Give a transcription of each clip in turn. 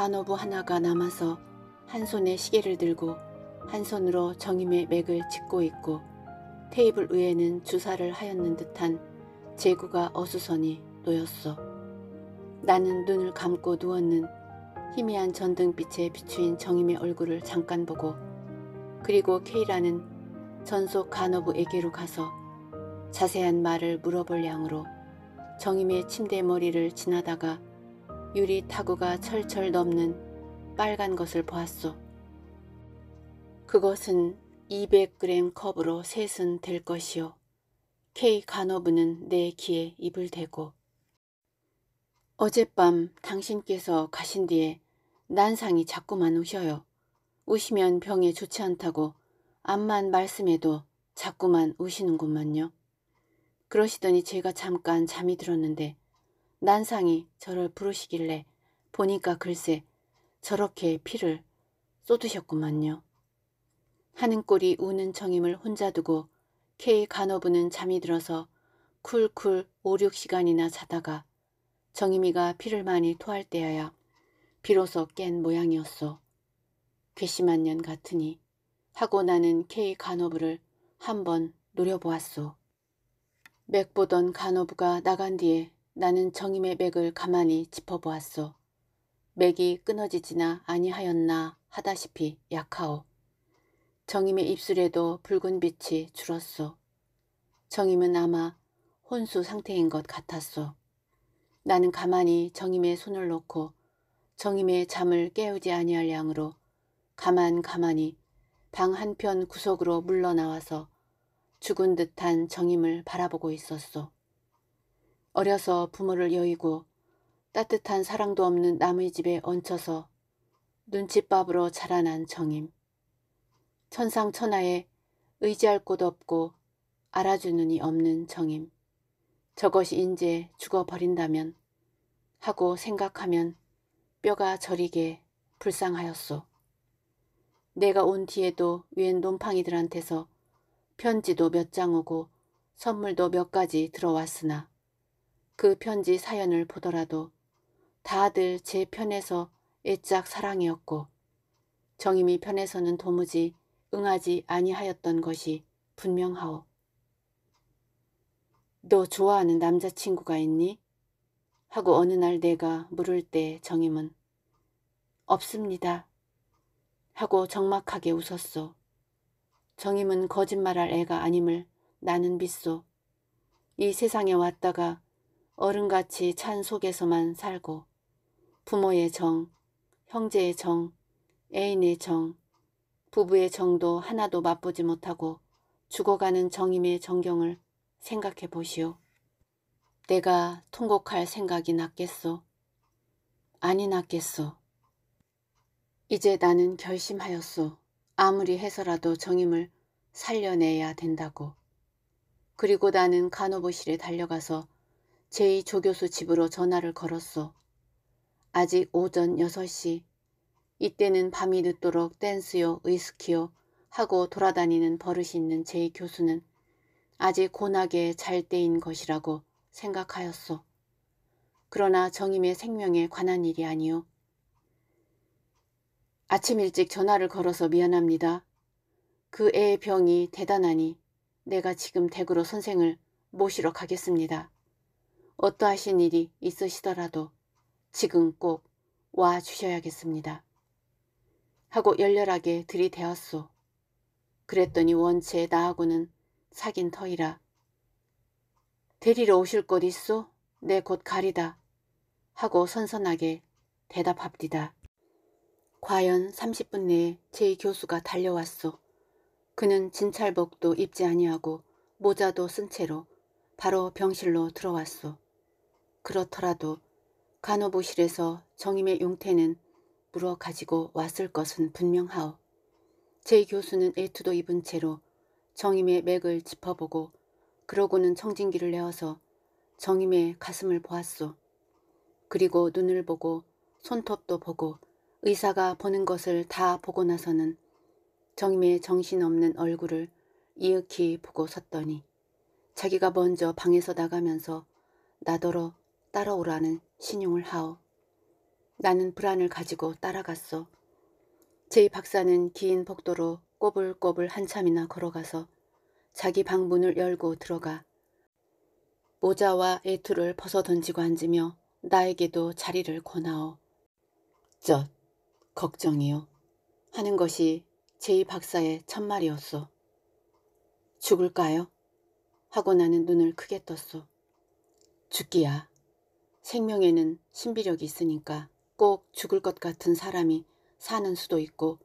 간호부 하나가 남아서 한 손에 시계를 들고 한 손으로 정임의 맥을 짚고 있고 테이블 위에는 주사를 하였는 듯한 제구가 어수선히 놓였어. 나는 눈을 감고 누웠는 희미한 전등빛에 비추인 정임의 얼굴을 잠깐 보고 그리고 케이라는 전속 간호부에게로 가서 자세한 말을 물어볼 양으로 정임의 침대 머리를 지나다가 유리 타구가 철철 넘는 빨간 것을 보았소. 그것은 200g 컵으로 셋은 될 것이요. K 간호부는 내 귀에 입을 대고 어젯밤 당신께서 가신 뒤에 난상이 자꾸만 우셔요. 우시면 병에 좋지 않다고 암만 말씀해도 자꾸만 우시는군만요. 그러시더니 제가 잠깐 잠이 들었는데 난상이 저를 부르시길래 보니까 글쎄 저렇게 피를 쏟으셨구만요. 하는 꼴이 우는 청임을 혼자 두고 K 간호부는 잠이 들어서 쿨쿨 5, 6시간이나 자다가 정임이가 피를 많이 토할 때야 여 비로소 깬 모양이었소. 괘씸한 년 같으니 하고 나는 K 간호부를 한번 노려보았소. 맥 보던 간호부가 나간 뒤에 나는 정임의 맥을 가만히 짚어보았소. 맥이 끊어지지나 아니하였나 하다시피 약하오. 정임의 입술에도 붉은 빛이 줄었소. 정임은 아마 혼수 상태인 것 같았소. 나는 가만히 정임의 손을 놓고 정임의 잠을 깨우지 아니할 양으로 가만 가만히 방 한편 구석으로 물러나와서 죽은 듯한 정임을 바라보고 있었소. 어려서 부모를 여의고 따뜻한 사랑도 없는 남의 집에 얹혀서 눈칫밥으로 자라난 정임. 천상천하에 의지할 곳 없고 알아주는이 없는 정임. 저것이 인제 죽어버린다면 하고 생각하면 뼈가 저리게 불쌍하였소. 내가 온 뒤에도 웬논팡이들한테서 편지도 몇 장 오고 선물도 몇 가지 들어왔으나 그 편지 사연을 보더라도 다들 제 편에서 애짝 사랑이었고 정임이 편에서는 도무지 응하지 아니하였던 것이 분명하오. 너 좋아하는 남자친구가 있니? 하고 어느 날 내가 물을 때 정임은 없습니다. 하고 적막하게 웃었소. 정임은 거짓말할 애가 아님을 나는 믿소. 이 세상에 왔다가 어른같이 찬 속에서만 살고 부모의 정, 형제의 정, 애인의 정, 부부의 정도 하나도 맛보지 못하고 죽어가는 정임의 정경을 생각해 보시오. 내가 통곡할 생각이 났겠소? 아니 났겠소. 이제 나는 결심하였소. 아무리 해서라도 정임을 살려내야 된다고. 그리고 나는 간호부실에 달려가서 제2 조교수 집으로 전화를 걸었소. 아직 오전 6시. 이때는 밤이 늦도록 댄스요, 의스키요 하고 돌아다니는 버릇이 있는 제2 교수는 아직 고나게 잘 때인 것이라고 생각하였소. 그러나 정임의 생명에 관한 일이 아니요. 아침 일찍 전화를 걸어서 미안합니다. 그 애의 병이 대단하니 내가 지금 댁으로 선생을 모시러 가겠습니다. 어떠하신 일이 있으시더라도 지금 꼭 와주셔야겠습니다. 하고 열렬하게 들이대었소. 그랬더니 원체 나하고는 사귄 터이라. 데리러 오실 곳 있소? 내곧 네, 가리다. 하고 선선하게 대답합디다. 과연 30분 내에 제 교수가 달려왔소. 그는 진찰복도 입지 아니하고 모자도 쓴 채로 바로 병실로 들어왔소. 그렇더라도 간호부실에서 정임의 용태는 물어 가지고 왔을 것은 분명하오. 제 교수는 애투도 입은 채로 정임의 맥을 짚어보고 그러고는 청진기를 내어서 정임의 가슴을 보았소. 그리고 눈을 보고 손톱도 보고 의사가 보는 것을 다 보고 나서는 정임의 정신없는 얼굴을 이윽히 보고 섰더니 자기가 먼저 방에서 나가면서 나더러 따라오라는 신용을 하오. 나는 불안을 가지고 따라갔소. 제이 박사는 긴 복도로 꼬불꼬불 한참이나 걸어가서 자기 방 문을 열고 들어가 모자와 애투를 벗어던지고 앉으며 나에게도 자리를 권하오. 쩌 걱정이요. 하는 것이 제이 박사의 첫 말이었소. 죽을까요? 하고 나는 눈을 크게 떴소. 죽기야. 생명에는 신비력이 있으니까 꼭 죽을 것 같은 사람이 사는 수도 있고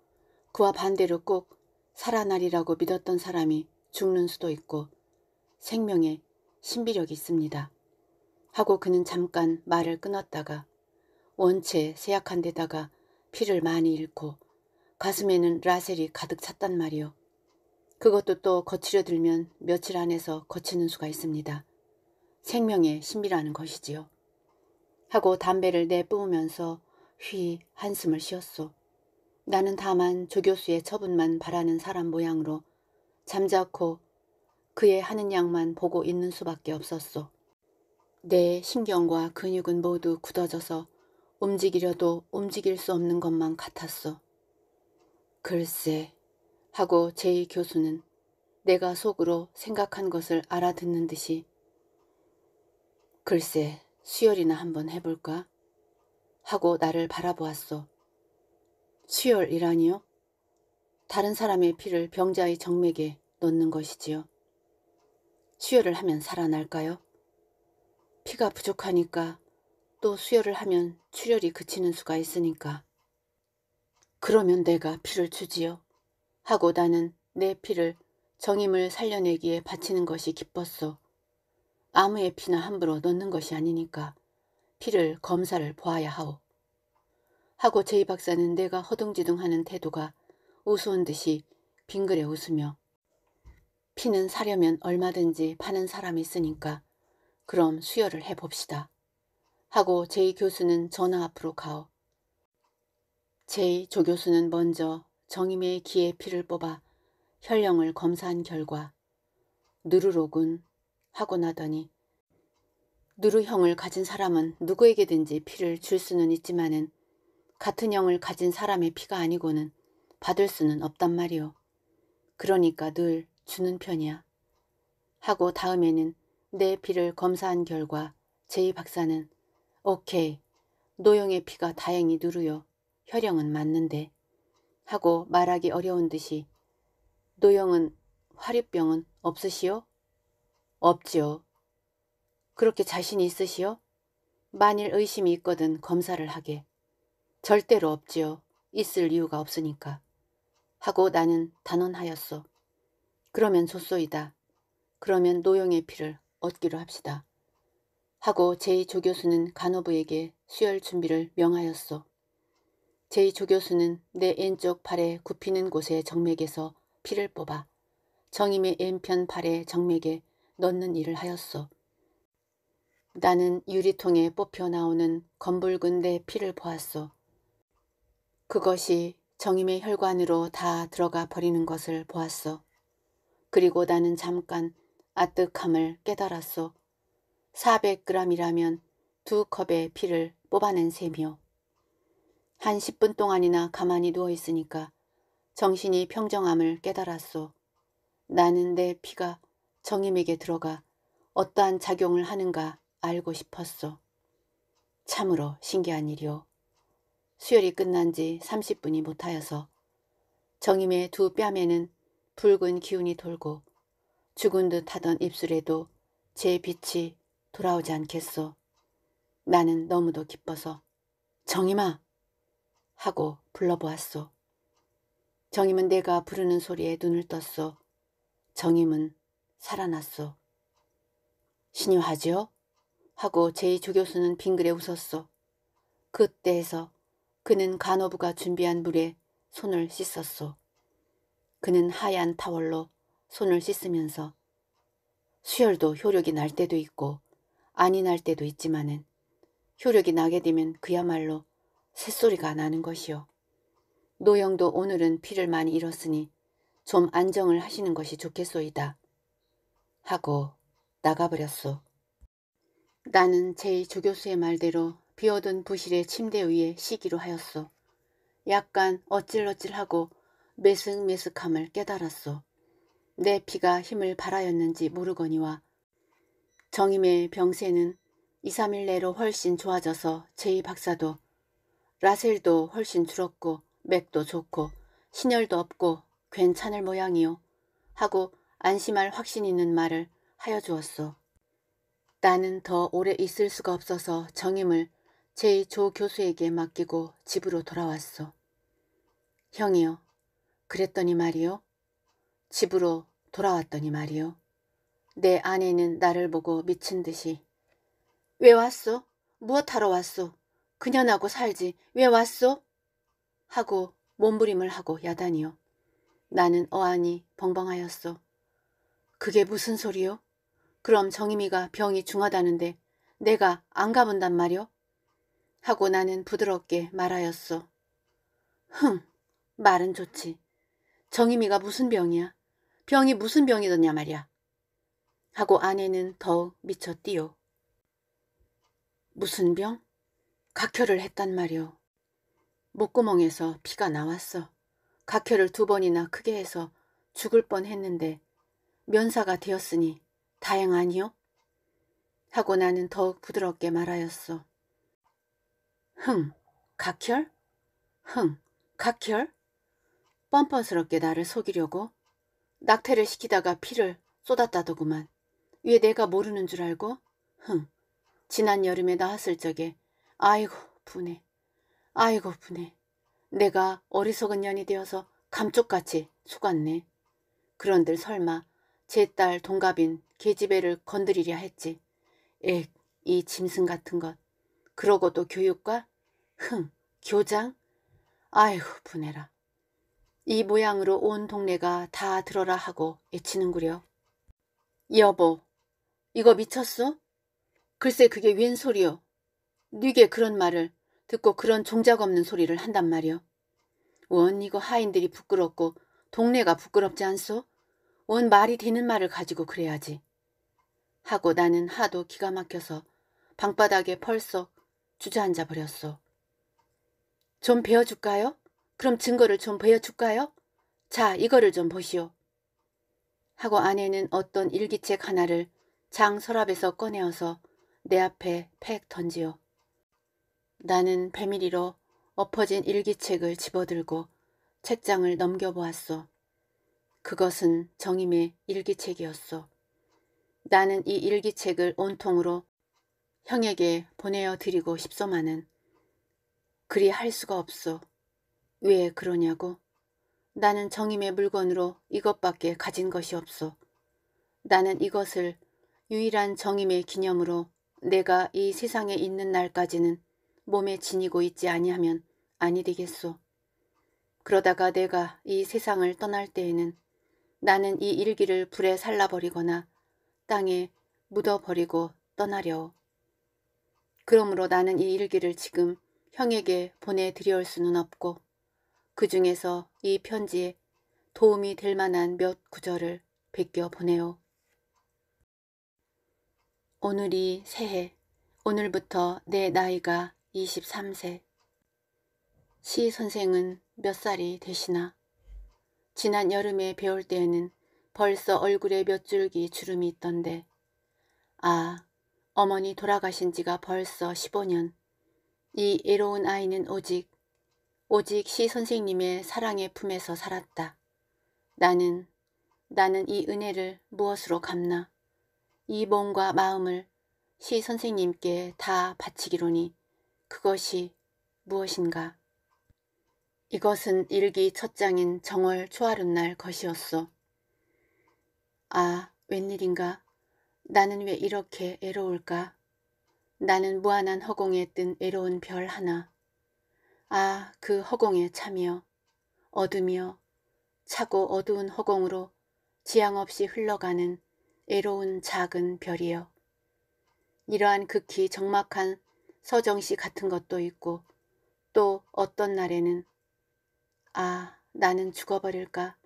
그와 반대로 꼭 살아나리라고 믿었던 사람이 죽는 수도 있고 생명에 신비력이 있습니다. 하고 그는 잠깐 말을 끊었다가 원체 세약한 데다가 피를 많이 잃고 가슴에는 라셀이 가득 찼단 말이요. 그것도 또 거치려 들면 며칠 안에서 거치는 수가 있습니다. 생명의 신비라는 것이지요. 하고 담배를 내뿜으면서 휘 한숨을 쉬었소. 나는 다만 조 교수의 처분만 바라는 사람 모양으로 잠자코 그의 하는 양만 보고 있는 수밖에 없었소. 내 신경과 근육은 모두 굳어져서 움직이려도 움직일 수 없는 것만 같았소. 글쎄 하고 제이 교수는 내가 속으로 생각한 것을 알아듣는 듯이 글쎄 수혈이나 한번 해볼까? 하고 나를 바라보았소 수혈이라니요? 다른 사람의 피를 병자의 정맥에 넣는 것이지요. 수혈을 하면 살아날까요? 피가 부족하니까 또 수혈을 하면 출혈이 그치는 수가 있으니까. 그러면 내가 피를 주지요. 하고 나는 내 피를 정임을 살려내기에 바치는 것이 기뻤소 아무의 피나 함부로 넣는 것이 아니니까 피를 검사를 보아야 하오. 하고 제이 박사는 내가 허둥지둥하는 태도가 우스운 듯이 빙그레 웃으며 피는 사려면 얼마든지 파는 사람이 있으니까 그럼 수혈을 해봅시다. 하고 제이 교수는 전화 앞으로 가오. 제이 조 교수는 먼저 정임의 기에 피를 뽑아 혈령을 검사한 결과 누르로군 하고 나더니 누르형을 가진 사람은 누구에게든지 피를 줄 수는 있지만은 같은 형을 가진 사람의 피가 아니고는 받을 수는 없단 말이오. 그러니까 늘 주는 편이야. 하고 다음에는 내 피를 검사한 결과 제이 박사는 오케이 노형의 피가 다행히 누르요. 혈형은 맞는데 하고 말하기 어려운 듯이 노형은 화류병은 없으시오? 없지요. 그렇게 자신 있으시오? 만일 의심이 있거든 검사를 하게. 절대로 없지요. 있을 이유가 없으니까. 하고 나는 단언하였소. 그러면 소소이다 그러면 노영의 피를 얻기로 합시다. 하고 제2조 교수는 간호부에게 수혈 준비를 명하였소. 제2조 교수는 내 왼쪽 팔에 굽히는 곳의 정맥에서 피를 뽑아 정임의 왼편 팔의 정맥에 넣는 일을 하였소. 나는 유리통에 뽑혀 나오는 검붉은 내 피를 보았소. 그것이 정임의 혈관으로 다 들어가 버리는 것을 보았소. 그리고 나는 잠깐 아득함을 깨달았소. 400g이라면 두 컵의 피를 뽑아낸 셈이요. 한 10분 동안이나 가만히 누워있으니까 정신이 평정함을 깨달았소. 나는 내 피가 정임에게 들어가 어떠한 작용을 하는가 알고 싶었소. 참으로 신기한 일이오. 수혈이 끝난 지 30분이 못하여서 정임의 두 뺨에는 붉은 기운이 돌고 죽은 듯 하던 입술에도 제 빛이 돌아오지 않겠소. 나는 너무도 기뻐서 정임아 하고 불러보았소. 정임은 내가 부르는 소리에 눈을 떴소. 정임은 살아났소. 신유하지요 하고 제이조 교수는 빙그레 웃었소. 그때에서 그는 간호부가 준비한 물에 손을 씻었소. 그는 하얀 타월로 손을 씻으면서 수혈도 효력이 날 때도 있고 아니 날 때도 있지만은 효력이 나게 되면 그야말로 새소리가 나는 것이요. 노영도 오늘은 피를 많이 잃었으니 좀 안정을 하시는 것이 좋겠소이다. 하고 나가버렸소. 나는 제이 조교수의 말대로 비어둔 부실의 침대 위에 쉬기로 하였소. 약간 어찔어찔하고 메슥메슥함을 깨달았소. 내 피가 힘을 발하였는지 모르거니와 정임의 병세는 2, 3일 내로 훨씬 좋아져서 제이 박사도 라셀도 훨씬 줄었고 맥도 좋고 신혈도 없고 괜찮을 모양이요 하고 안심할 확신 있는 말을 하여 주었소. 나는 더 오래 있을 수가 없어서 정임을 제이 조 교수에게 맡기고 집으로 돌아왔소. 형이요. 그랬더니 말이요. 집으로 돌아왔더니 말이요. 내 아내는 나를 보고 미친 듯이 왜 왔소? 무엇하러 왔소? 그년하고 살지 왜 왔소? 하고 몸부림을 하고 야단이요. 나는 어안이 벙벙하였소. 그게 무슨 소리요? 그럼 정임이가 병이 중하다는데 내가 안 가본단 말이오 하고 나는 부드럽게 말하였어. 흥, 말은 좋지. 정임이가 무슨 병이야? 병이 무슨 병이더냐 말이야. 하고 아내는 더욱 미쳐 뛰어. 무슨 병? 각혈을 했단 말이오. 목구멍에서 피가 나왔어. 각혈을 두 번이나 크게 해서 죽을 뻔했는데 면사가 되었으니 다행 아니요? 하고 나는 더욱 부드럽게 말하였소 흥, 각혈? 흥, 각혈? 뻔뻔스럽게 나를 속이려고 낙태를 시키다가 피를 쏟았다더구만. 왜 내가 모르는 줄 알고? 흥, 지난 여름에 나왔을 적에 아이고 분해, 아이고 분해. 내가 어리석은 년이 되어서 감쪽같이 속았네. 그런들 설마 제딸 동갑인 계집애를 건드리려 했지. 액, 이 짐승 같은 것. 그러고도 교육과? 흥, 교장? 아이고 분해라. 이 모양으로 온 동네가 다 들어라 하고 애치는구려. 여보, 이거 미쳤어? 글쎄 그게 웬 소리여. 니게 그런 말을 듣고 그런 종작 없는 소리를 한단 말이여. 원 이거 하인들이 부끄럽고 동네가 부끄럽지 않소? 온 말이 되는 말을 가지고 그래야지. 하고 나는 하도 기가 막혀서 방바닥에 펄썩 주저앉아 버렸소. 좀 베어줄까요? 그럼 증거를 좀 베어줄까요? 자, 이거를 좀 보시오. 하고 아내는 어떤 일기책 하나를 장 서랍에서 꺼내어서 내 앞에 팩 던지오. 나는 배밀이로 엎어진 일기책을 집어들고 책장을 넘겨보았소. 그것은 정임의 일기책이었소. 나는 이 일기책을 온통으로 형에게 보내어 드리고 싶소마는 그리 할 수가 없소. 왜 그러냐고? 나는 정임의 물건으로 이것밖에 가진 것이 없소. 나는 이것을 유일한 정임의 기념으로 내가 이 세상에 있는 날까지는 몸에 지니고 있지 아니하면 아니 되겠소. 그러다가 내가 이 세상을 떠날 때에는 나는 이 일기를 불에 살라버리거나 땅에 묻어버리고 떠나려. 그러므로 나는 이 일기를 지금 형에게 보내드려올 수는 없고 그 중에서 이 편지에 도움이 될 만한 몇 구절을 베껴 보내요 오늘이 새해. 오늘부터 내 나이가 23세. 시 선생은 몇 살이 되시나? 지난 여름에 배울 때에는 벌써 얼굴에 몇 줄기 주름이 있던데 아 어머니 돌아가신 지가 벌써 15년 이 애로운 아이는 오직 오직 시 선생님의 사랑의 품에서 살았다. 나는 나는 이 은혜를 무엇으로 갚나 이 몸과 마음을 시 선생님께 다 바치기로니 그것이 무엇인가 이것은 일기 첫 장인 정월 초하룻날 것이었소. 아, 웬일인가? 나는 왜 이렇게 애로울까? 나는 무한한 허공에 뜬 애로운 별 하나. 아, 그 허공에 참이여, 어둠이여, 차고 어두운 허공으로 지향 없이 흘러가는 애로운 작은 별이여. 이러한 극히 적막한 서정시 같은 것도 있고 또 어떤 날에는 아 나는 죽어버릴까.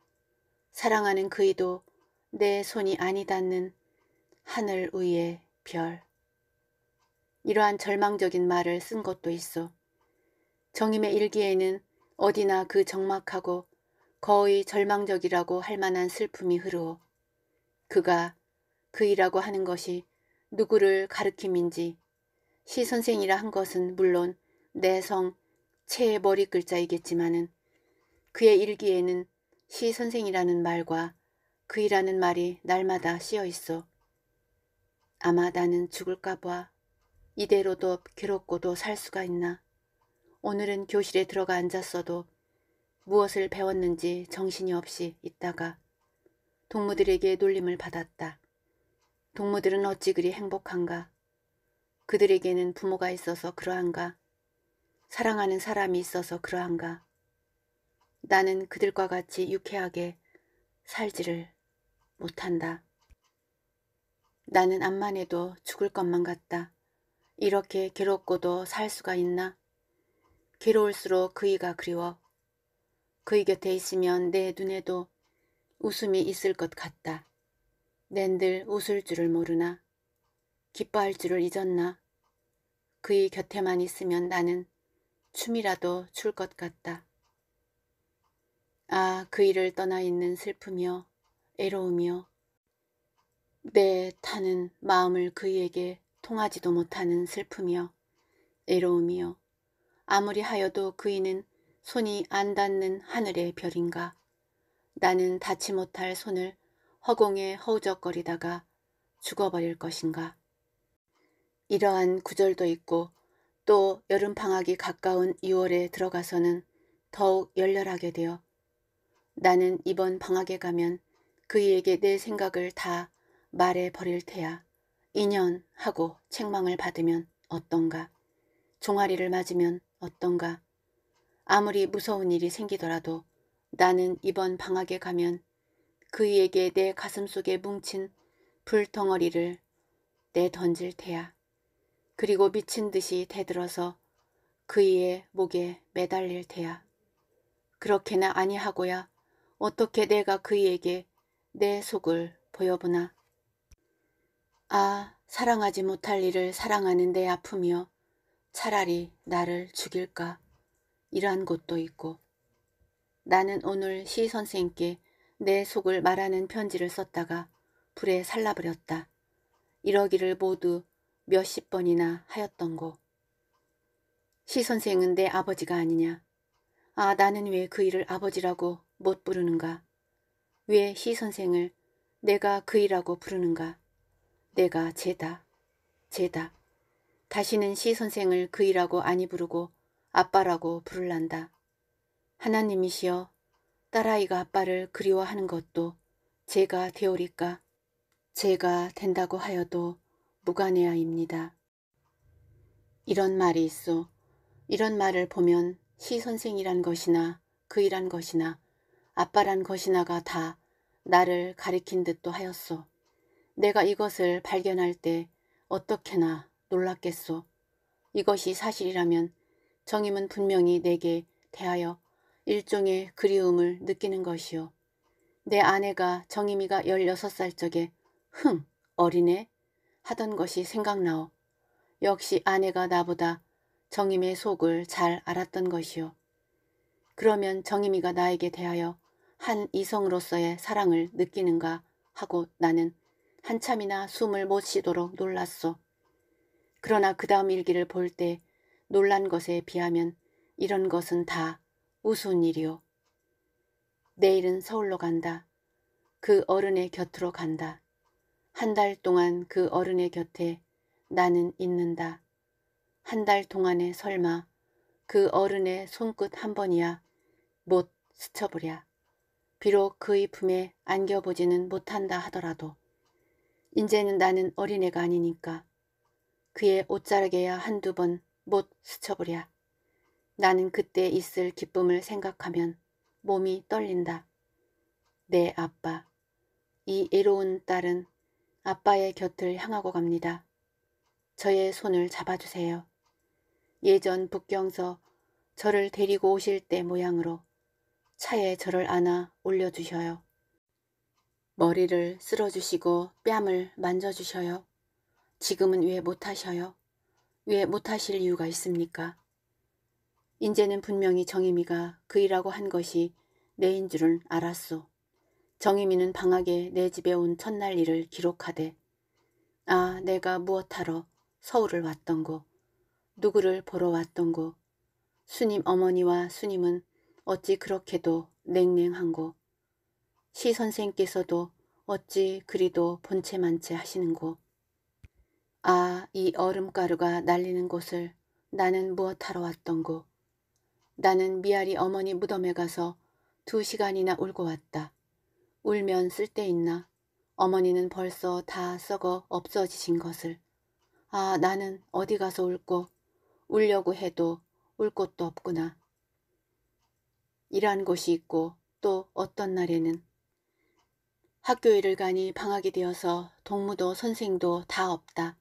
사랑하는 그이도 내 손이 아니 닿는 하늘 위의 별. 이러한 절망적인 말을 쓴 것도 있어. 정임의 일기에는 어디나 그 적막하고 거의 절망적이라고 할 만한 슬픔이 흐르오. 그가 그이라고 하는 것이 누구를 가르킴인지 시 선생이라 한 것은 물론 내 성, 체의 머리 글자이겠지만은 그의 일기에는 시 선생이라는 말과 그이라는 말이 날마다 씌어 있어. 아마 나는 죽을까 봐. 이대로도 괴롭고도 살 수가 있나. 오늘은 교실에 들어가 앉았어도 무엇을 배웠는지 정신이 없이 있다가 동무들에게 놀림을 받았다. 동무들은 어찌 그리 행복한가. 그들에게는 부모가 있어서 그러한가. 사랑하는 사람이 있어서 그러한가. 나는 그들과 같이 유쾌하게 살지를 못한다. 나는 암만 해도 죽을 것만 같다. 이렇게 괴롭고도 살 수가 있나? 괴로울수록 그이가 그리워. 그이 곁에 있으면 내 눈에도 웃음이 있을 것 같다. 낸들 웃을 줄을 모르나? 기뻐할 줄을 잊었나? 그이 곁에만 있으면 나는 춤이라도 출 것 같다. 아, 그 일을 떠나 있는 슬픔이여, 애로움이여. 내 타는 마음을 그이에게 통하지도 못하는 슬픔이여, 애로움이여. 아무리 하여도 그이는 손이 안 닿는 하늘의 별인가. 나는 닿지 못할 손을 허공에 허우적거리다가 죽어버릴 것인가. 이러한 구절도 있고 또 여름방학이 가까운 2월에 들어가서는 더욱 열렬하게 되어 나는 이번 방학에 가면 그이에게 내 생각을 다 말해버릴 테야. 인연 하고 책망을 받으면 어떤가. 종아리를 맞으면 어떤가. 아무리 무서운 일이 생기더라도 나는 이번 방학에 가면 그이에게 내 가슴속에 뭉친 불덩어리를 내던질 테야. 그리고 미친 듯이 대들어서 그이의 목에 매달릴 테야. 그렇게나 아니하고야 어떻게 내가 그이에게 내 속을 보여보나. 아 사랑하지 못할 일을 사랑하는 내아픔이여 차라리 나를 죽일까 이러한 곳도 있고 나는 오늘 시 선생께 내 속을 말하는 편지를 썼다가 불에 살라버렸다. 이러기를 모두 몇십 번이나 하였던고. 시 선생은 내 아버지가 아니냐. 아 나는 왜그 일을 아버지라고 못 부르는가? 왜 시 선생을 내가 그이라고 부르는가? 내가 제다. 제다. 다시는 시 선생을 그이라고 아니 부르고 아빠라고 부를란다. 하나님이시여 딸아이가 아빠를 그리워하는 것도 제가 되오리까? 제가 된다고 하여도 무관해야입니다. 이런 말이 있어. 이런 말을 보면 시 선생이란 것이나 그이란 것이나 아빠란 것이나가 다 나를 가리킨 듯도 하였소. 내가 이것을 발견할 때 어떻게나 놀랐겠소. 이것이 사실이라면 정임은 분명히 내게 대하여 일종의 그리움을 느끼는 것이요. 내 아내가 정임이가 16살 적에 흥 어린애 하던 것이 생각나오. 역시 아내가 나보다 정임의 속을 잘 알았던 것이요. 그러면 정임이가 나에게 대하여 한 이성으로서의 사랑을 느끼는가 하고 나는 한참이나 숨을 못 쉬도록 놀랐소. 그러나 그 다음 일기를 볼 때 놀란 것에 비하면 이런 것은 다 우스운 일이오. 내일은 서울로 간다. 그 어른의 곁으로 간다. 한 달 동안 그 어른의 곁에 나는 있는다. 한 달 동안에 설마 그 어른의 손끝 한 번이야 못 스쳐보랴. 비록 그의 품에 안겨보지는 못한다 하더라도 이제는 나는 어린애가 아니니까 그의 옷자락에야 한두 번 못 스쳐보랴. 나는 그때 있을 기쁨을 생각하면 몸이 떨린다. 내 네, 아빠, 이 애로운 딸은 아빠의 곁을 향하고 갑니다. 저의 손을 잡아주세요. 예전 북경서 저를 데리고 오실 때 모양으로 차에 저를 안아 올려주셔요. 머리를 쓸어주시고 뺨을 만져주셔요. 지금은 왜 못하셔요? 왜 못하실 이유가 있습니까? 이제는 분명히 정희미가 그일하고한 것이 내인 줄은 알았소. 정희미는 방학에 내 집에 온 첫날 일을 기록하되 아 내가 무엇하러 서울을 왔던고 누구를 보러 왔던고 수님 어머니와 수님은 어찌 그렇게도 냉랭한고 시 선생께서도 어찌 그리도 본체만체 하시는고 아 이 얼음가루가 날리는 곳을 나는 무엇하러 왔던고 나는 미아리 어머니 무덤에 가서 두 시간이나 울고 왔다. 울면 쓸데 있나 어머니는 벌써 다 썩어 없어지신 것을 아 나는 어디 가서 울고 울려고 해도 울 곳도 없구나. 일한 곳이 있고 또 어떤 날에는 학교 일을 가니 방학이 되어서 동무도 선생도 다 없다.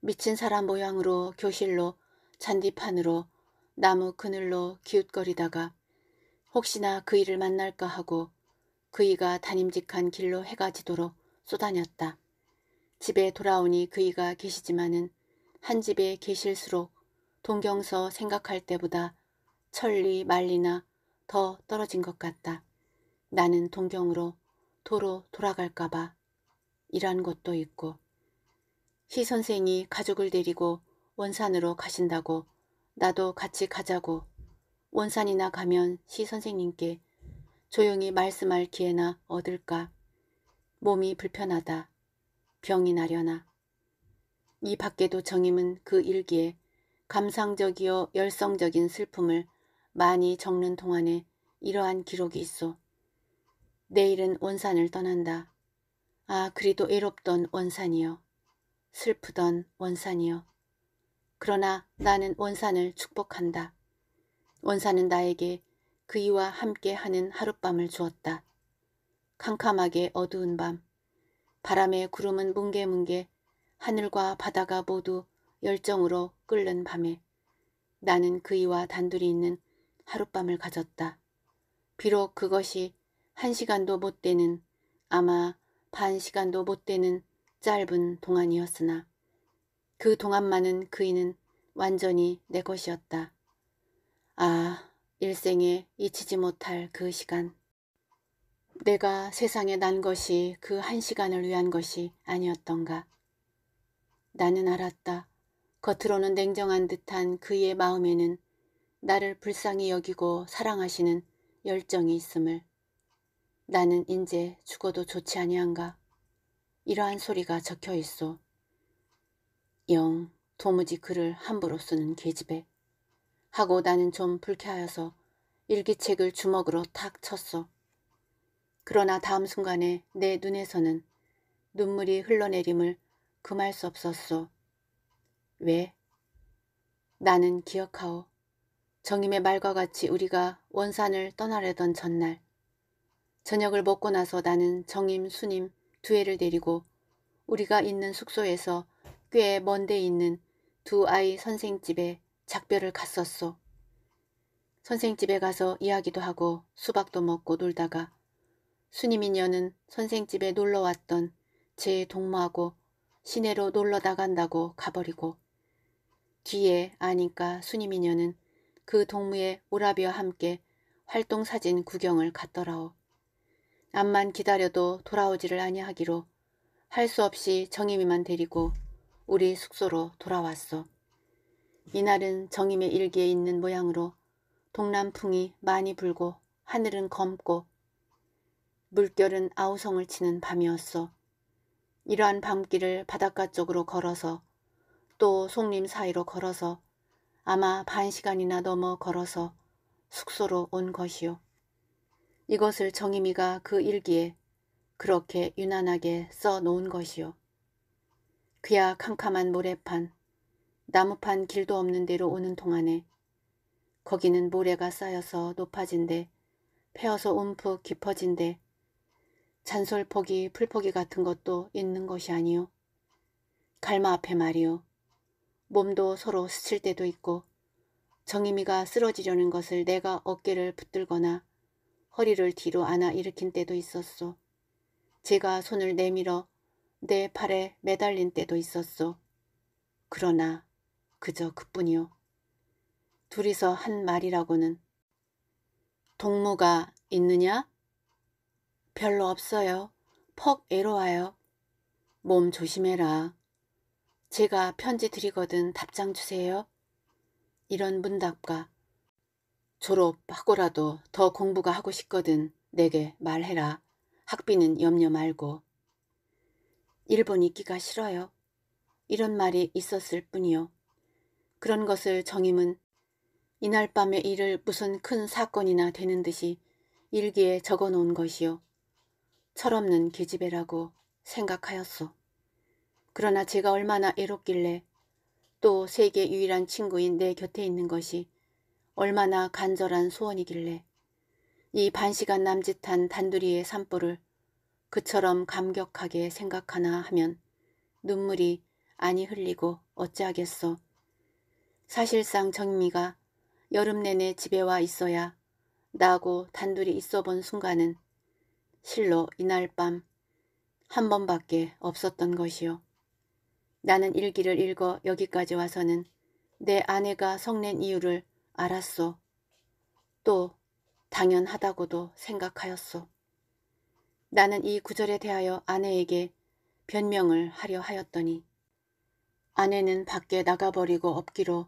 미친 사람 모양으로 교실로 잔디판으로 나무 그늘로 기웃거리다가 혹시나 그 이를 만날까 하고 그이가 다님직한 길로 해가 지도록 쏘다녔다. 집에 돌아오니 그이가 계시지만은 한 집에 계실수록 동경서 생각할 때보다 천리 말리나 더 떨어진 것 같다. 나는 동경으로 도로 돌아갈까봐 일한 것도 있고 시 선생이 가족을 데리고 원산으로 가신다고 나도 같이 가자고 원산이나 가면 시 선생님께 조용히 말씀할 기회나 얻을까 몸이 불편하다 병이 나려나 이 밖에도 정임은 그 일기에 감상적이어 열성적인 슬픔을 많이 적는 동안에 이러한 기록이 있어. 내일은 원산을 떠난다. 아 그리도 외롭던 원산이여. 슬프던 원산이여. 그러나 나는 원산을 축복한다. 원산은 나에게 그이와 함께하는 하룻밤을 주었다. 캄캄하게 어두운 밤, 바람에 구름은 뭉게뭉게 하늘과 바다가 모두 열정으로 끓는 밤에 나는 그이와 단둘이 있는 하룻밤을 가졌다. 비록 그것이 한 시간도 못 되는 아마 반 시간도 못 되는 짧은 동안이었으나 그 동안만은 그이는 완전히 내 것이었다. 아, 일생에 잊히지 못할 그 시간. 내가 세상에 난 것이 그 한 시간을 위한 것이 아니었던가. 나는 알았다. 겉으로는 냉정한 듯한 그의 마음에는 나를 불쌍히 여기고 사랑하시는 열정이 있음을 나는 인제 죽어도 좋지 아니한가 이러한 소리가 적혀 있소영 도무지 글을 함부로 쓰는 계집애 하고 나는 좀 불쾌하여서 일기책을 주먹으로 탁쳤소 그러나 다음 순간에 내 눈에서는 눈물이 흘러내림을 금할 수없었소 왜? 나는 기억하오. 정임의 말과 같이 우리가 원산을 떠나려던 전날 저녁을 먹고 나서 나는 정임, 수님 두 애를 데리고 우리가 있는 숙소에서 꽤 먼데 있는 두 아이 선생집에 작별을 갔었소. 선생집에 가서 이야기도 하고 수박도 먹고 놀다가 수님이녀는 선생집에 놀러왔던 제 동무하고 시내로 놀러 나간다고 가버리고 뒤에 아니까 수님이녀는 그 동무의 오라비와 함께 활동사진 구경을 갔더라오. 암만 기다려도 돌아오지를 아니하기로 할 수 없이 정임이만 데리고 우리 숙소로 돌아왔어. 이날은 정임의 일기에 있는 모양으로 동남풍이 많이 불고 하늘은 검고 물결은 아우성을 치는 밤이었어. 이러한 밤길을 바닷가 쪽으로 걸어서 또 송림 사이로 걸어서 아마 반 시간이나 넘어 걸어서 숙소로 온 것이요. 이것을 정임이가 그 일기에 그렇게 유난하게 써 놓은 것이요. 그야 캄캄한 모래판, 나무판 길도 없는 데로 오는 동안에 거기는 모래가 쌓여서 높아진데 패어서 움푹 깊어진데 잔솔포기, 풀포기 같은 것도 있는 것이 아니요. 갈마 앞에 말이요. 몸도 서로 스칠 때도 있고 정이미가 쓰러지려는 것을 내가 어깨를 붙들거나 허리를 뒤로 안아 일으킨 때도 있었소. 제가 손을 내밀어 내 팔에 매달린 때도 있었소. 그러나 그저 그뿐이요. 둘이서 한 말이라고는 동무가 있느냐? 별로 없어요. 퍽 애로와요. 몸 조심해라. 제가 편지 드리거든 답장 주세요. 이런 문답과 졸업하고라도 더 공부가 하고 싶거든 내게 말해라. 학비는 염려 말고. 일본 있기가 싫어요. 이런 말이 있었을 뿐이요. 그런 것을 정임은 이날 밤의 일을 무슨 큰 사건이나 되는 듯이 일기에 적어놓은 것이요. 철없는 계집애라고 생각하였소. 그러나 제가 얼마나 애롭길래 또 세계 유일한 친구인 내 곁에 있는 것이 얼마나 간절한 소원이길래 이 반시간 남짓한 단두리의 산불을 그처럼 감격하게 생각하나 하면 눈물이 아니 흘리고 어찌하겠어 사실상 정미가 여름 내내 집에 와 있어야 나하고 단둘이 있어 본 순간은 실로 이날 밤 한 번밖에 없었던 것이요. 나는 일기를 읽어 여기까지 와서는 내 아내가 성낸 이유를 알았소. 또 당연하다고도 생각하였소. 나는 이 구절에 대하여 아내에게 변명을 하려 하였더니 아내는 밖에 나가버리고 없기로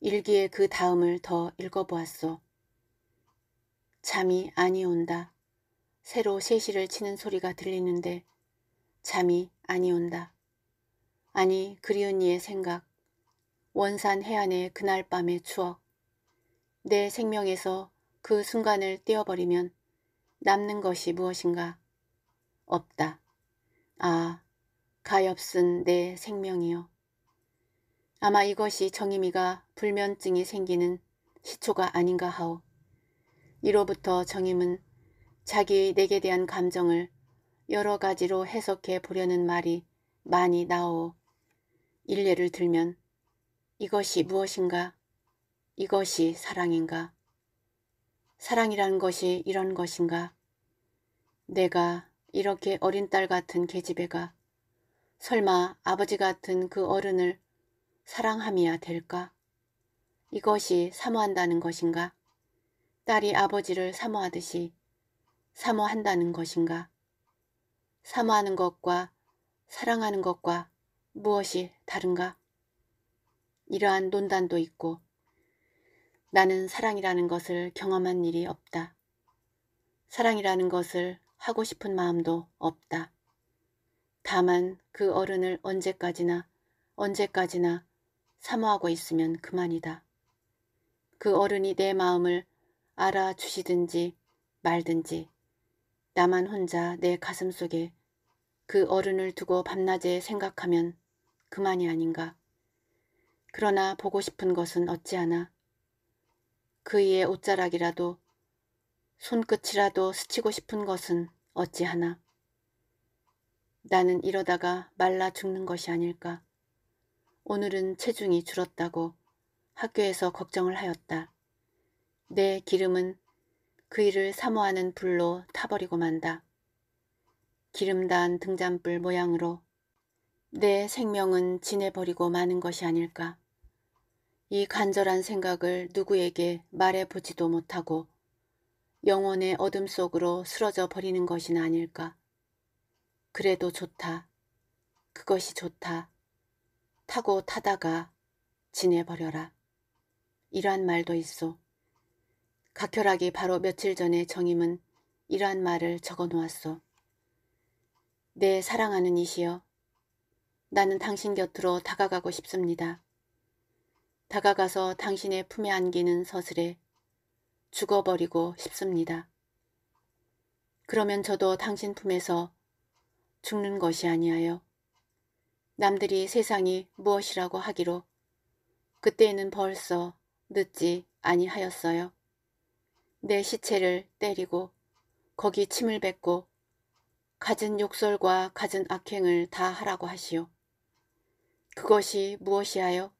일기의 그 다음을 더 읽어보았소. 잠이 아니 온다. 새로 세시를 치는 소리가 들리는데 잠이 아니 온다. 아니 그리운 이의 생각, 원산 해안의 그날 밤의 추억, 내 생명에서 그 순간을 떼어버리면 남는 것이 무엇인가? 없다. 아, 가엾은 내 생명이요. 아마 이것이 정임이가 불면증이 생기는 시초가 아닌가 하오. 이로부터 정임은 자기 내게 대한 감정을 여러 가지로 해석해 보려는 말이 많이 나오. 오 일례를 들면 이것이 무엇인가? 이것이 사랑인가? 사랑이란 것이 이런 것인가? 내가 이렇게 어린 딸 같은 계집애가 설마 아버지 같은 그 어른을 사랑함이야 될까? 이것이 사모한다는 것인가? 딸이 아버지를 사모하듯이 사모한다는 것인가? 사모하는 것과 사랑하는 것과 무엇이 다른가? 이러한 논단도 있고 나는 사랑이라는 것을 경험한 일이 없다. 사랑이라는 것을 하고 싶은 마음도 없다. 다만 그 어른을 언제까지나 언제까지나 사모하고 있으면 그만이다. 그 어른이 내 마음을 알아주시든지 말든지 나만 혼자 내 가슴 속에 그 어른을 두고 밤낮에 생각하면 그만이 아닌가. 그러나 보고 싶은 것은 어찌하나. 그이의 옷자락이라도 손끝이라도 스치고 싶은 것은 어찌하나. 나는 이러다가 말라 죽는 것이 아닐까. 오늘은 체중이 줄었다고 학교에서 걱정을 하였다. 내 기름은 그 일을 사모하는 불로 타버리고 만다. 기름단 등잔불 모양으로 내 생명은 지내버리고 마는 것이 아닐까. 이 간절한 생각을 누구에게 말해보지도 못하고 영혼의 어둠 속으로 쓰러져 버리는 것이 아닐까. 그래도 좋다. 그것이 좋다. 타고 타다가 지내버려라. 이러 말도 있어. 각혈하기 바로 며칠 전에 정임은 이러 말을 적어놓았소. 내 사랑하는 이시여 나는 당신 곁으로 다가가고 싶습니다. 다가가서 당신의 품에 안기는 서슬에 죽어버리고 싶습니다. 그러면 저도 당신 품에서 죽는 것이 아니하여 남들이 세상이 무엇이라고 하기로 그때에는 벌써 늦지 아니하였어요. 내 시체를 때리고 거기 침을 뱉고 갖은 욕설과 갖은 악행을 다 하라고 하시오. 그것이 무엇이하여?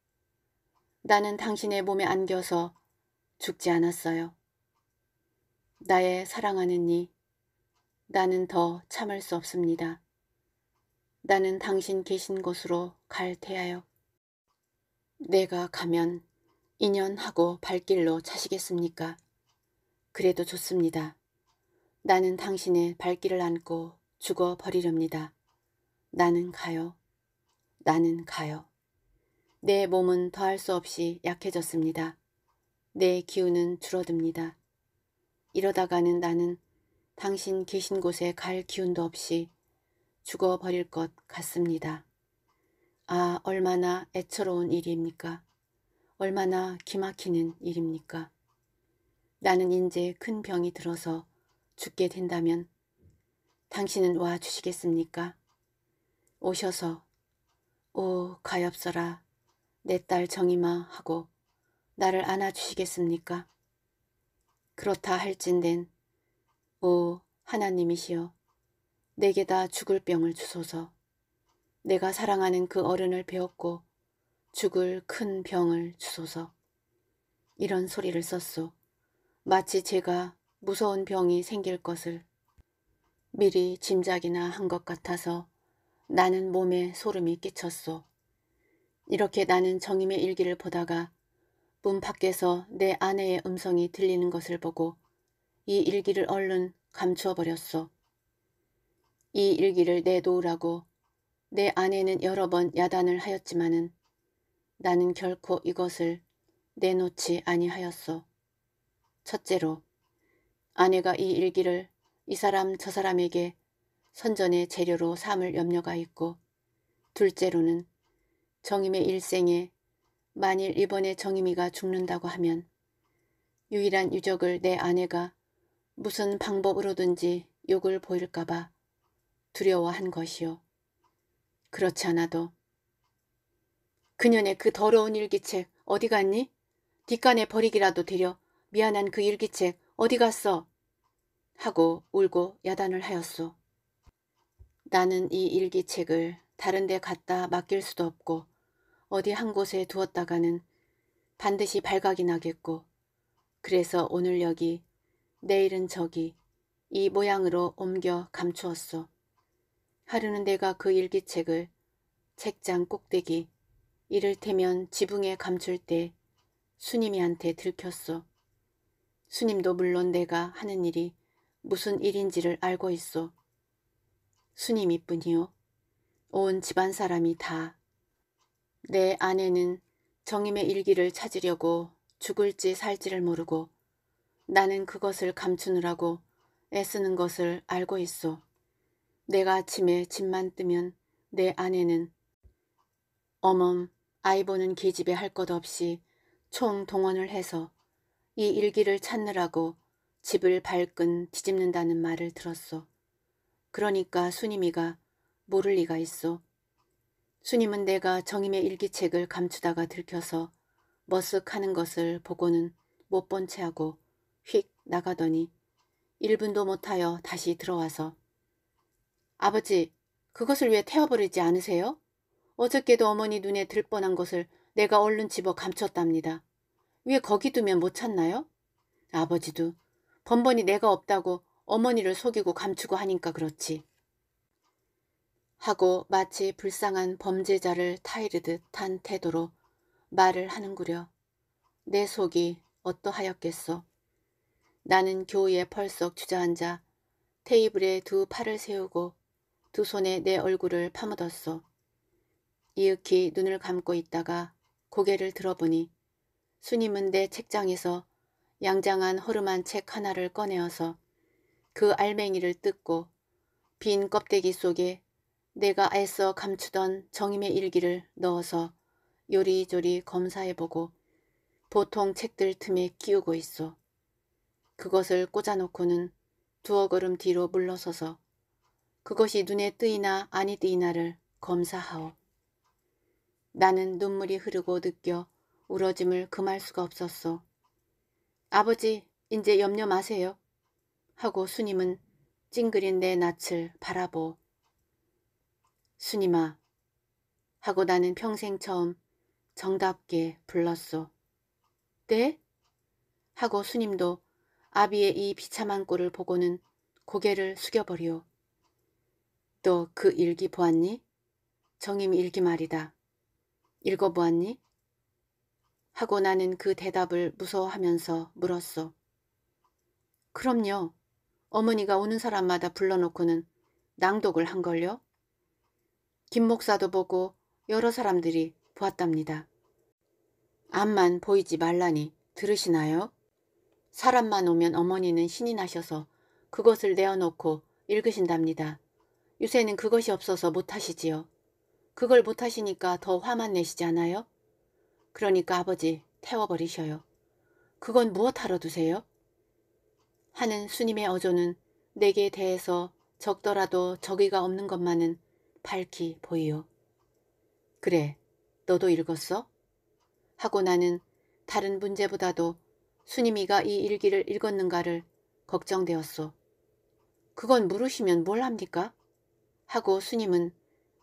나는 당신의 몸에 안겨서 죽지 않았어요. 나의 사랑하는 이, 나는 더 참을 수 없습니다. 나는 당신 계신 곳으로 갈 테하여. 내가 가면 인연하고 발길로 차시겠습니까? 그래도 좋습니다. 나는 당신의 발길을 안고 죽어버리렵니다. 나는 가요. 나는 가요. 내 몸은 더할 수 없이 약해졌습니다. 내 기운은 줄어듭니다. 이러다가는 나는 당신 계신 곳에 갈 기운도 없이 죽어버릴 것 같습니다. 아, 얼마나 애처로운 일입니까? 얼마나 기막히는 일입니까? 나는 이제 큰 병이 들어서 죽게 된다면 당신은 와 주시겠습니까? 오셔서 오 가엾어라 내 딸 정이마 하고 나를 안아주시겠습니까? 그렇다 할진된 오 하나님이시여 내게 다 죽을 병을 주소서 내가 사랑하는 그 어른을 배웠고 죽을 큰 병을 주소서 이런 소리를 썼소 마치 제가 무서운 병이 생길 것을 미리 짐작이나 한 것 같아서 나는 몸에 소름이 끼쳤소. 이렇게 나는 정임의 일기를 보다가 문 밖에서 내 아내의 음성이 들리는 것을 보고 이 일기를 얼른 감추어 버렸소. 이 일기를 내놓으라고 내 아내는 여러 번 야단을 하였지만은 나는 결코 이것을 내놓지 아니하였소. 첫째로 아내가 이 일기를 이 사람 저 사람에게 선전의 재료로 삼을 염려가 있고 둘째로는 정임의 일생에 만일 이번에 정임이가 죽는다고 하면 유일한 유적을 내 아내가 무슨 방법으로든지 욕을 보일까봐 두려워한 것이요. 그렇지 않아도 그년의 그 더러운 일기책 어디 갔니? 뒷간에 버리기라도 되려 미안한 그 일기책 어디 갔어? 하고 울고 야단을 하였소. 나는 이 일기책을 다른 데 갖다 맡길 수도 없고 어디 한 곳에 두었다가는 반드시 발각이 나겠고 그래서 오늘 여기 내일은 저기 이 모양으로 옮겨 감추었소. 하루는 내가 그 일기책을 책장 꼭대기 이를테면 지붕에 감출 때 수님이한테 들켰소. 수님도 물론 내가 하는 일이 무슨 일인지를 알고 있어. 수님이뿐이요. 온 집안 사람이 다. 내 아내는 정임의 일기를 찾으려고 죽을지 살지를 모르고 나는 그것을 감추느라고 애쓰는 것을 알고 있어. 내가 아침에 집만 뜨면 내 아내는 어멈 아이 보는 계집애 할것 없이 총 동원을 해서 이 일기를 찾느라고 집을 발끈 뒤집는다는 말을 들었어. 그러니까 수님이가 모를 리가 있어. 수님은 내가 정임의 일기책을 감추다가 들켜서 머쓱하는 것을 보고는 못 본 채 하고 휙 나가더니 1분도 못하여 다시 들어와서 아버지 그것을 왜 태워버리지 않으세요? 어저께도 어머니 눈에 들 뻔한 것을 내가 얼른 집어 감췄답니다. 왜 거기 두면 못 찾나요? 아버지도 번번이 내가 없다고 어머니를 속이고 감추고 하니까 그렇지. 하고 마치 불쌍한 범죄자를 타이르듯 한 태도로 말을 하는구려. 내 속이 어떠하였겠소. 나는 교의에 펄썩 주저앉아 테이블에 두 팔을 세우고 두 손에 내 얼굴을 파묻었소. 이윽히 눈을 감고 있다가 고개를 들어보니 스님은 내 책장에서 양장한 허름한 책 하나를 꺼내어서 그 알맹이를 뜯고 빈 껍데기 속에 내가 애써 감추던 정임의 일기를 넣어서 요리조리 검사해보고 보통 책들 틈에 끼우고 있어. 그것을 꽂아놓고는 두어 걸음 뒤로 물러서서 그것이 눈에 뜨이나 아니 뜨이나를 검사하오. 나는 눈물이 흐르고 느껴 울어짐을 금할 수가 없었소. 아버지, 이제 염려 마세요. 하고 스님은 찡그린 내 낯을 바라보 스님아 하고 나는 평생 처음 정답게 불렀소. 네? 하고 스님도 아비의 이 비참한 꼴을 보고는 고개를 숙여버려너 그 일기 보았니? 정임 일기 말이다. 읽어보았니? 하고 나는 그 대답을 무서워하면서 물었소. 그럼요. 어머니가 오는 사람마다 불러놓고는 낭독을 한걸요. 김 목사도 보고 여러 사람들이 보았답니다. 암만 보이지 말라니 들으시나요? 사람만 오면 어머니는 신이 나셔서 그것을 내어놓고 읽으신답니다. 요새는 그것이 없어서 못하시지요. 그걸 못하시니까 더 화만 내시지 않아요? 그러니까 아버지 태워버리셔요. 그건 무엇하러 두세요? 하는 스님의 어조는 내게 대해서 적더라도 적의가 없는 것만은 밝히 보이요. 그래, 너도 읽었어? 하고 나는 다른 문제보다도 스님이가 이 일기를 읽었는가를 걱정되었소. 그건 물으시면 뭘 합니까? 하고 스님은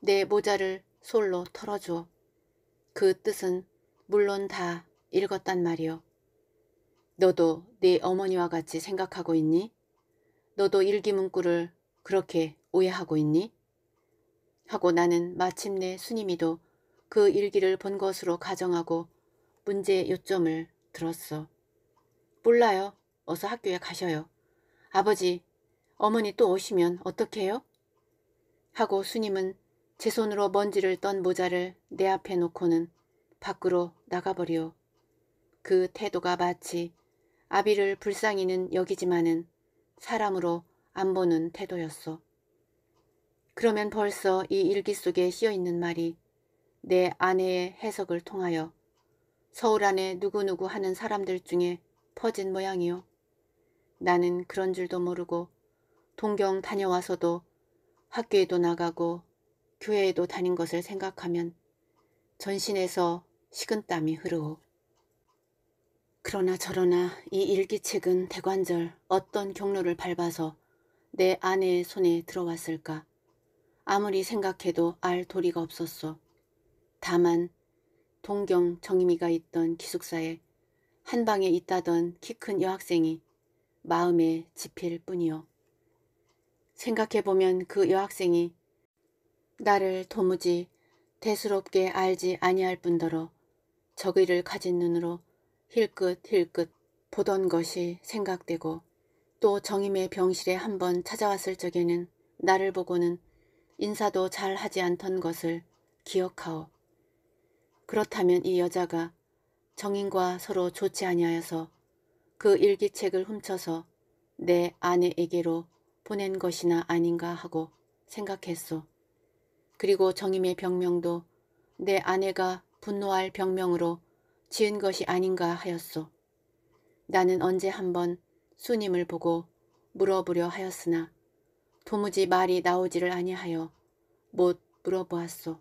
내 모자를 솔로 털어줘그 뜻은 물론 다 읽었단 말이오 너도 네 어머니와 같이 생각하고 있니? 너도 일기 문구를 그렇게 오해하고 있니? 하고 나는 마침내 순임이도 그 일기를 본 것으로 가정하고 문제 의 요점을 들었어. 몰라요. 어서 학교에 가셔요. 아버지, 어머니 또 오시면 어떡해요? 하고 순임은 제 손으로 먼지를 떤 모자를 내 앞에 놓고는 밖으로 나가버려. 그 태도가 마치 아비를 불쌍히는 여기지만은 사람으로 안 보는 태도였어 그러면 벌써 이 일기 속에 씌어있는 말이 내 아내의 해석을 통하여 서울 안에 누구누구 하는 사람들 중에 퍼진 모양이요. 나는 그런 줄도 모르고 동경 다녀와서도 학교에도 나가고 교회에도 다닌 것을 생각하면 전신에서 식은땀이 흐르오. 그러나 저러나 이 일기책은 대관절 어떤 경로를 밟아서 내 아내의 손에 들어왔을까. 아무리 생각해도 알 도리가 없었어. 다만 동경 정임이가 있던 기숙사에 한 방에 있다던 키 큰 여학생이 마음에 지필 뿐이요. 생각해보면 그 여학생이 나를 도무지 대수롭게 알지 아니할 뿐더러 저기를 가진 눈으로 힐끗 힐끗 보던 것이 생각되고 또 정임의 병실에 한번 찾아왔을 적에는 나를 보고는 인사도 잘 하지 않던 것을 기억하오. 그렇다면 이 여자가 정인과 서로 좋지 아니하여서 그 일기책을 훔쳐서 내 아내에게로 보낸 것이나 아닌가 하고 생각했소. 그리고 정임의 병명도 내 아내가 분노할 병명으로 지은 것이 아닌가 하였소. 나는 언제 한번 수님을 보고 물어보려 하였으나 도무지 말이 나오지를 아니하여 못 물어보았소.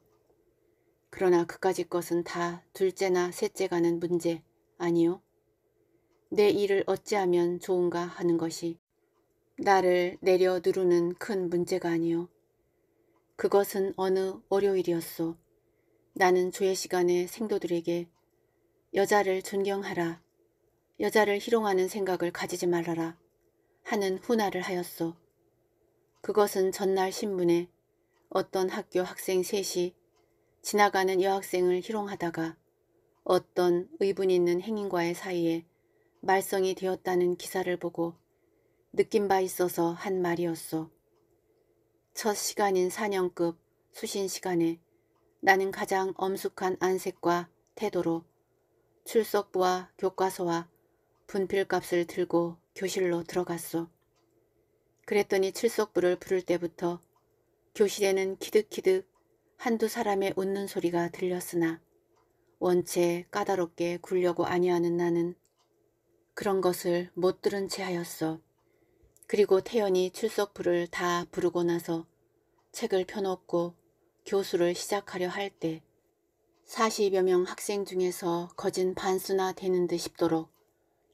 그러나 그까지 것은 다 둘째나 셋째가는 문제 아니요. 내 일을 어찌하면 좋은가 하는 것이 나를 내려 누르는 큰 문제가 아니요. 그것은 어느 월요일이었소. 나는 조회 시간에 생도들에게 여자를 존경하라. 여자를 희롱하는 생각을 가지지 말아라. 하는 훈화를 하였소. 그것은 전날 신문에 어떤 학교 학생 셋이 지나가는 여학생을 희롱하다가 어떤 의분 있는 행인과의 사이에 말썽이 되었다는 기사를 보고 느낀 바 있어서 한 말이었소. 첫 시간인 4년급 수신 시간에 나는 가장 엄숙한 안색과 태도로 출석부와 교과서와 분필값을 들고 교실로 들어갔소. 그랬더니 출석부를 부를 때부터 교실에는 키득키득 한두 사람의 웃는 소리가 들렸으나 원체 까다롭게 굴려고 아니하는 나는 그런 것을 못 들은 채 하였어. 그리고 태연이 출석부를 다 부르고 나서 책을 펴놓고 교수를 시작하려 할때 40여 명 학생 중에서 거진 반수나 되는 듯 싶도록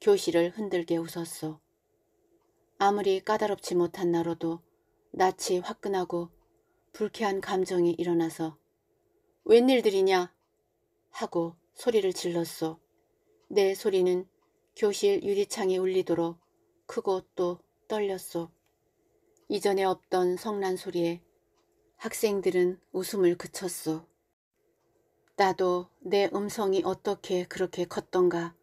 교실을 흔들게 웃었소. 아무리 까다롭지 못한 나로도 낯이 화끈하고 불쾌한 감정이 일어나서 웬일들이냐 하고 소리를 질렀소. 내 소리는 교실 유리창에 울리도록 크고 또 떨렸소. 이전에 없던 성난 소리에 학생들은 웃음을 그쳤소. 나도 내 음성이 어떻게 그렇게 컸던가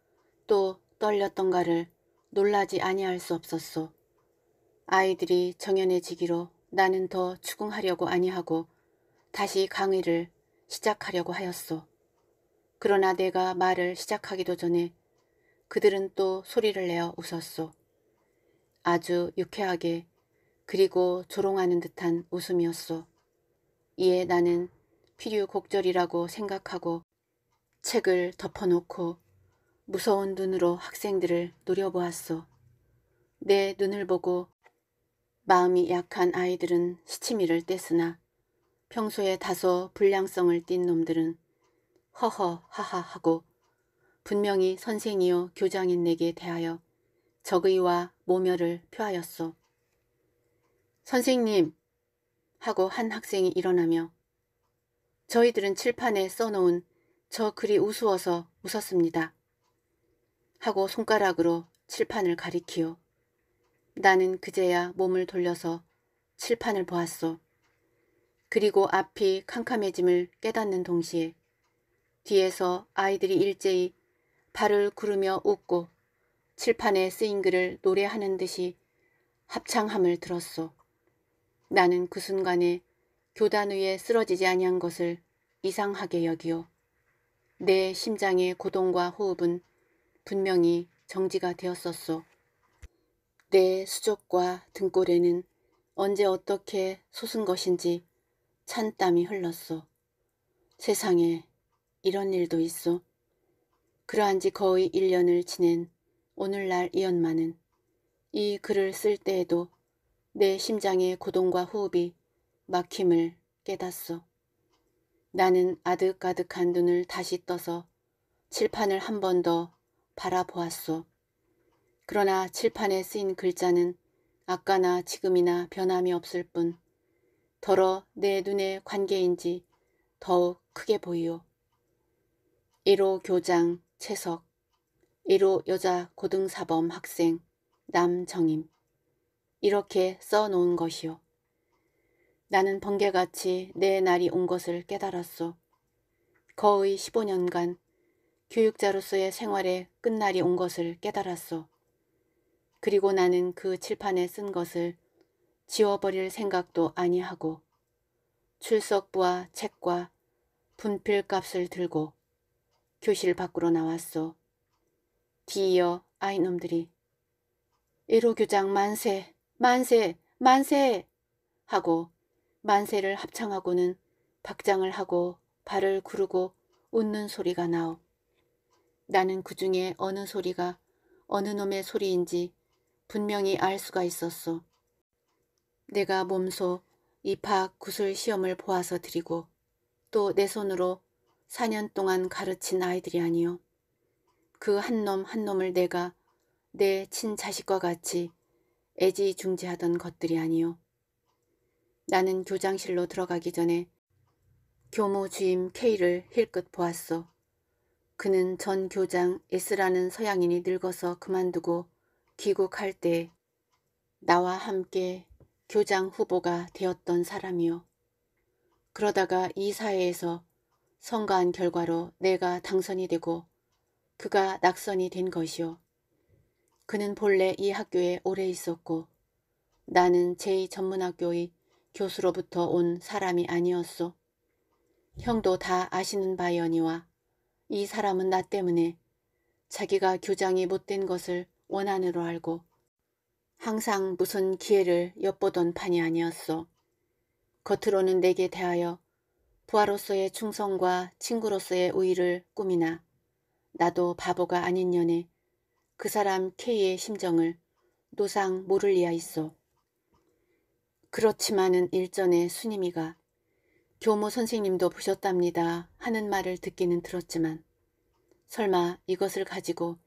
또 떨렸던가를 놀라지 아니할 수 없었소. 아이들이 정연해지기로 나는 더 추궁하려고 아니하고 다시 강의를 시작하려고 하였소. 그러나 내가 말을 시작하기도 전에 그들은 또 소리를 내어 웃었소. 아주 유쾌하게 그리고 조롱하는 듯한 웃음이었소. 이에 나는 필유곡절이라고 생각하고 책을 덮어놓고 무서운 눈으로 학생들을 노려보았소. 내 눈을 보고 마음이 약한 아이들은 시치미를 뗐으나 평소에 다소 불량성을 띤 놈들은 허허 하하 하고 분명히 선생이요 교장인 내게 대하여 적의와 모멸을 표하였소. 선생님 하고 한 학생이 일어나며 저희들은 칠판에 써놓은 저 글이 우스워서 웃었습니다. 하고 손가락으로 칠판을 가리키오. 나는 그제야 몸을 돌려서 칠판을 보았소. 그리고 앞이 캄캄해짐을 깨닫는 동시에 뒤에서 아이들이 일제히 발을 구르며 웃고 칠판에 쓰인 글을 노래하는 듯이 합창함을 들었소. 나는 그 순간에 교단 위에 쓰러지지 아니한 것을 이상하게 여기오. 내 심장의 고동과 호흡은 분명히 정지가 되었었소. 내 수족과 등골에는 언제 어떻게 솟은 것인지 찬땀이 흘렀소. 세상에 이런 일도 있어. 그러한 지 거의 1년을 지낸 오늘날 이연마는이 글을 쓸 때에도 내 심장의 고동과 호흡이 막힘을 깨닫소. 나는 아득가득한 눈을 다시 떠서 칠판을 한 번 더 바라보았소. 그러나 칠판에 쓰인 글자는 아까나 지금이나 변함이 없을 뿐 더러 내 눈의 관계인지 더욱 크게 보이오. 1호 교장 채석 1호 여자 고등사범 학생 남정임 이렇게 써놓은 것이오 나는 번개같이 내 날이 온 것을 깨달았소. 거의 15년간 교육자로서의 생활의 끝날이 온 것을 깨달았소. 그리고 나는 그 칠판에 쓴 것을 지워버릴 생각도 아니하고 출석부와 책과 분필값을 들고 교실 밖으로 나왔소. 뒤이어 아이놈들이 1호 교장 만세 만세 만세 하고 만세를 합창하고는 박장을 하고 발을 구르고 웃는 소리가 나오. 나는 그 중에 어느 소리가 어느 놈의 소리인지 분명히 알 수가 있었소. 내가 몸소 입학 구술 시험을 보아서 드리고 또 내 손으로 4년 동안 가르친 아이들이 아니오그 한 놈한 한 놈을 내가 내 친자식과 같이 애지중지하던 것들이 아니오 나는 교장실로 들어가기 전에 교무 주임 K를 힐끗 보았소. 그는 전 교장 S라는 서양인이 늙어서 그만두고 귀국할 때 나와 함께 교장 후보가 되었던 사람이요. 그러다가 이 사회에서 선거한 결과로 내가 당선이 되고 그가 낙선이 된 것이요. 그는 본래 이 학교에 오래 있었고 나는 제2전문학교의 교수로부터 온 사람이 아니었소. 형도 다 아시는 바이언이와이 사람은 나 때문에 자기가 교장이 못된 것을 원한으로 알고 항상 무슨 기회를 엿보던 판이 아니었소. 겉으로는 내게 대하여 부하로서의 충성과 친구로서의 우위를 꾸미나 나도 바보가 아닌 년에 그 사람 K의 심정을 노상 모를 리야 있어. 그렇지만은 일전에 순임이가 교모 선생님도 보셨답니다 하는 말을 듣기는 들었지만 설마 이것을 가지고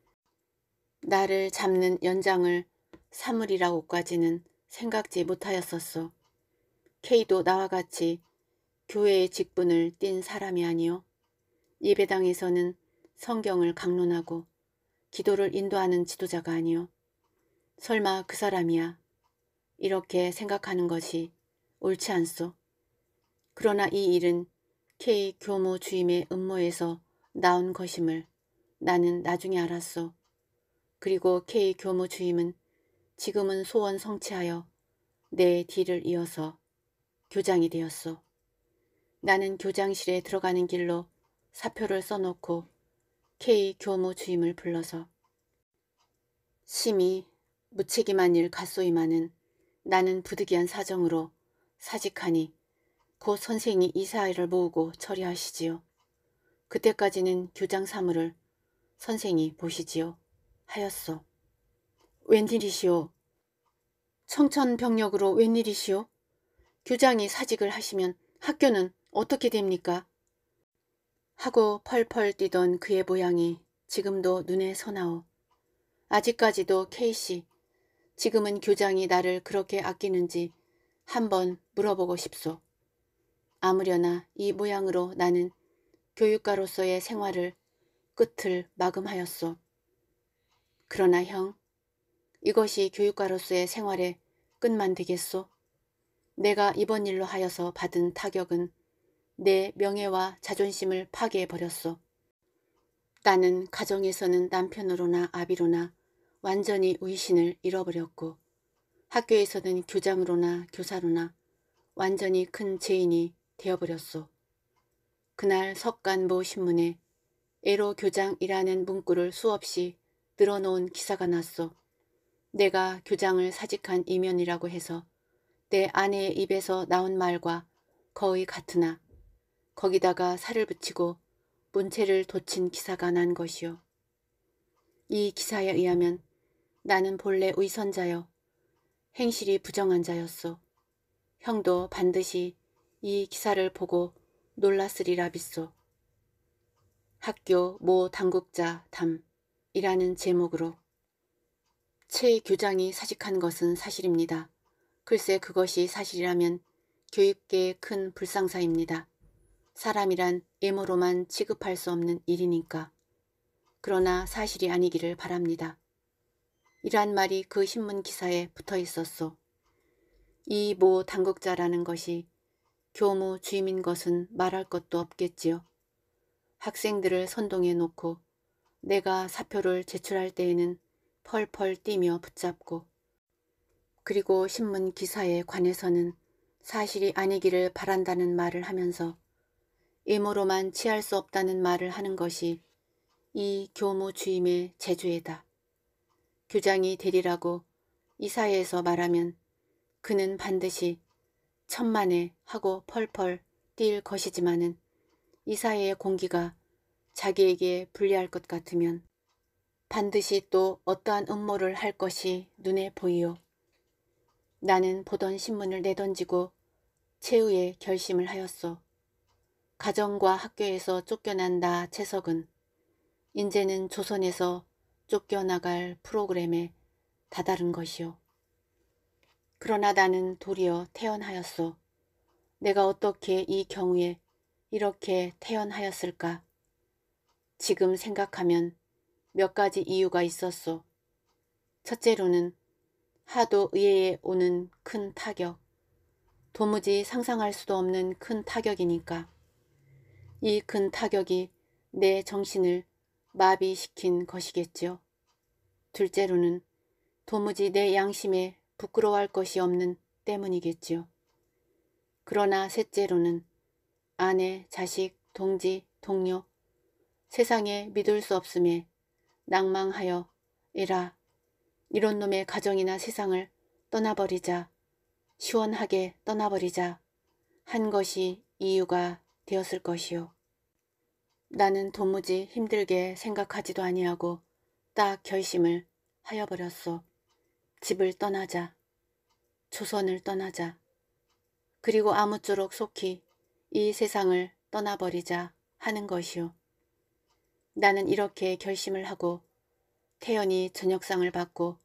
나를 잡는 연장을 사물이라고까지는 생각지 못하였었소. 케이도 나와 같이 교회의 직분을 띈 사람이 아니오 예배당에서는 성경을 강론하고 기도를 인도하는 지도자가 아니오 설마 그 사람이야. 이렇게 생각하는 것이 옳지 않소. 그러나 이 일은 K 교무 주임의 음모에서 나온 것임을 나는 나중에 알았소. 그리고 K 교무 주임은 지금은 소원 성취하여 내 뒤를 이어서 교장이 되었소. 나는 교장실에 들어가는 길로 사표를 써놓고 K 교무 주임을 불러서 심히 무책임한 일갔소이마는 나는 부득이한 사정으로 사직하니 곧 선생이 이 사이를 모으고 처리하시지요. 그때까지는 교장 사무를 선생이 보시지요. 하였소. 웬일이시오? 청천벽력으로 웬일이시오? 교장이 사직을 하시면 학교는 어떻게 됩니까? 하고 펄펄 뛰던 그의 모양이 지금도 눈에 선하오. 아직까지도 케이씨 지금은 교장이 나를 그렇게 아끼는지 한번 물어보고 싶소. 아무려나 이 모양으로 나는 교육가로서의 생활을 끝을 마금하였소. 그러나 형, 이것이 교육가로서의 생활의 끝만 되겠소? 내가 이번 일로 하여서 받은 타격은 내 명예와 자존심을 파괴해버렸소. 나는 가정에서는 남편으로나 아비로나 완전히 의신을 잃어버렸고 학교에서는 교장으로나 교사로나 완전히 큰 죄인이 되어버렸소. 그날 석간모 신문에 애로 교장이라는 문구를 수없이 늘어놓은 기사가 났소. 내가 교장을 사직한 이면이라고 해서 내 아내의 입에서 나온 말과 거의 같으나 거기다가 살을 붙이고 문체를 돋친 기사가 난 것이요. 이 기사에 의하면 나는 본래 의선자여. 행실이 부정한 자였소. 형도 반드시 이 기사를 보고 놀랐으리라 믿소. 학교 모 당국자 담이라는 제목으로 최 교장이 사직한 것은 사실입니다. 글쎄 그것이 사실이라면 교육계의 큰 불상사입니다. 사람이란 예모로만 취급할 수 없는 일이니까. 그러나 사실이 아니기를 바랍니다. 이란 말이 그 신문 기사에 붙어 있었소. 이 모 당국자라는 것이 교무 주임인 것은 말할 것도 없겠지요. 학생들을 선동해 놓고 내가 사표를 제출할 때에는 펄펄 뛰며 붙잡고 그리고 신문 기사에 관해서는 사실이 아니기를 바란다는 말을 하면서 임으로만 취할 수 없다는 말을 하는 것이 이 교무 주임의 제주에다. 교장이 되리라고 이사회에서 말하면 그는 반드시 천만에 하고 펄펄 뛸 것이지만은 이사회의 공기가 자기에게 불리할 것 같으면 반드시 또 어떠한 음모를 할 것이 눈에 보이오 나는 보던 신문을 내던지고 최후의 결심을 하였소. 가정과 학교에서 쫓겨난 나 채석은 이제는 조선에서 쫓겨나갈 프로그램에 다다른 것이요. 그러나 나는 도리어 태연하였소. 내가 어떻게 이 경우에 이렇게 태연하였을까? 지금 생각하면 몇 가지 이유가 있었소. 첫째로는 하도 의회에 오는 큰 타격, 도무지 상상할 수도 없는 큰 타격이니까. 이 큰 타격이 내 정신을 마비시킨 것이겠죠 둘째로는 도무지 내 양심에 부끄러워할 것이 없는 때문이겠지요. 그러나 셋째로는 아내, 자식, 동지, 동료, 세상에 믿을 수 없음에 낭망하여 에라 이런 놈의 가정이나 세상을 떠나버리자 시원하게 떠나버리자 한 것이 이유가 되었을 것이요. 나는 도무지 힘들게 생각하지도 아니하고 딱 결심을 하여버렸소. 집을 떠나자. 조선을 떠나자. 그리고 아무쪼록 속히 이 세상을 떠나버리자 하는 것이오 나는 이렇게 결심을 하고 태연이 저녁상을 받고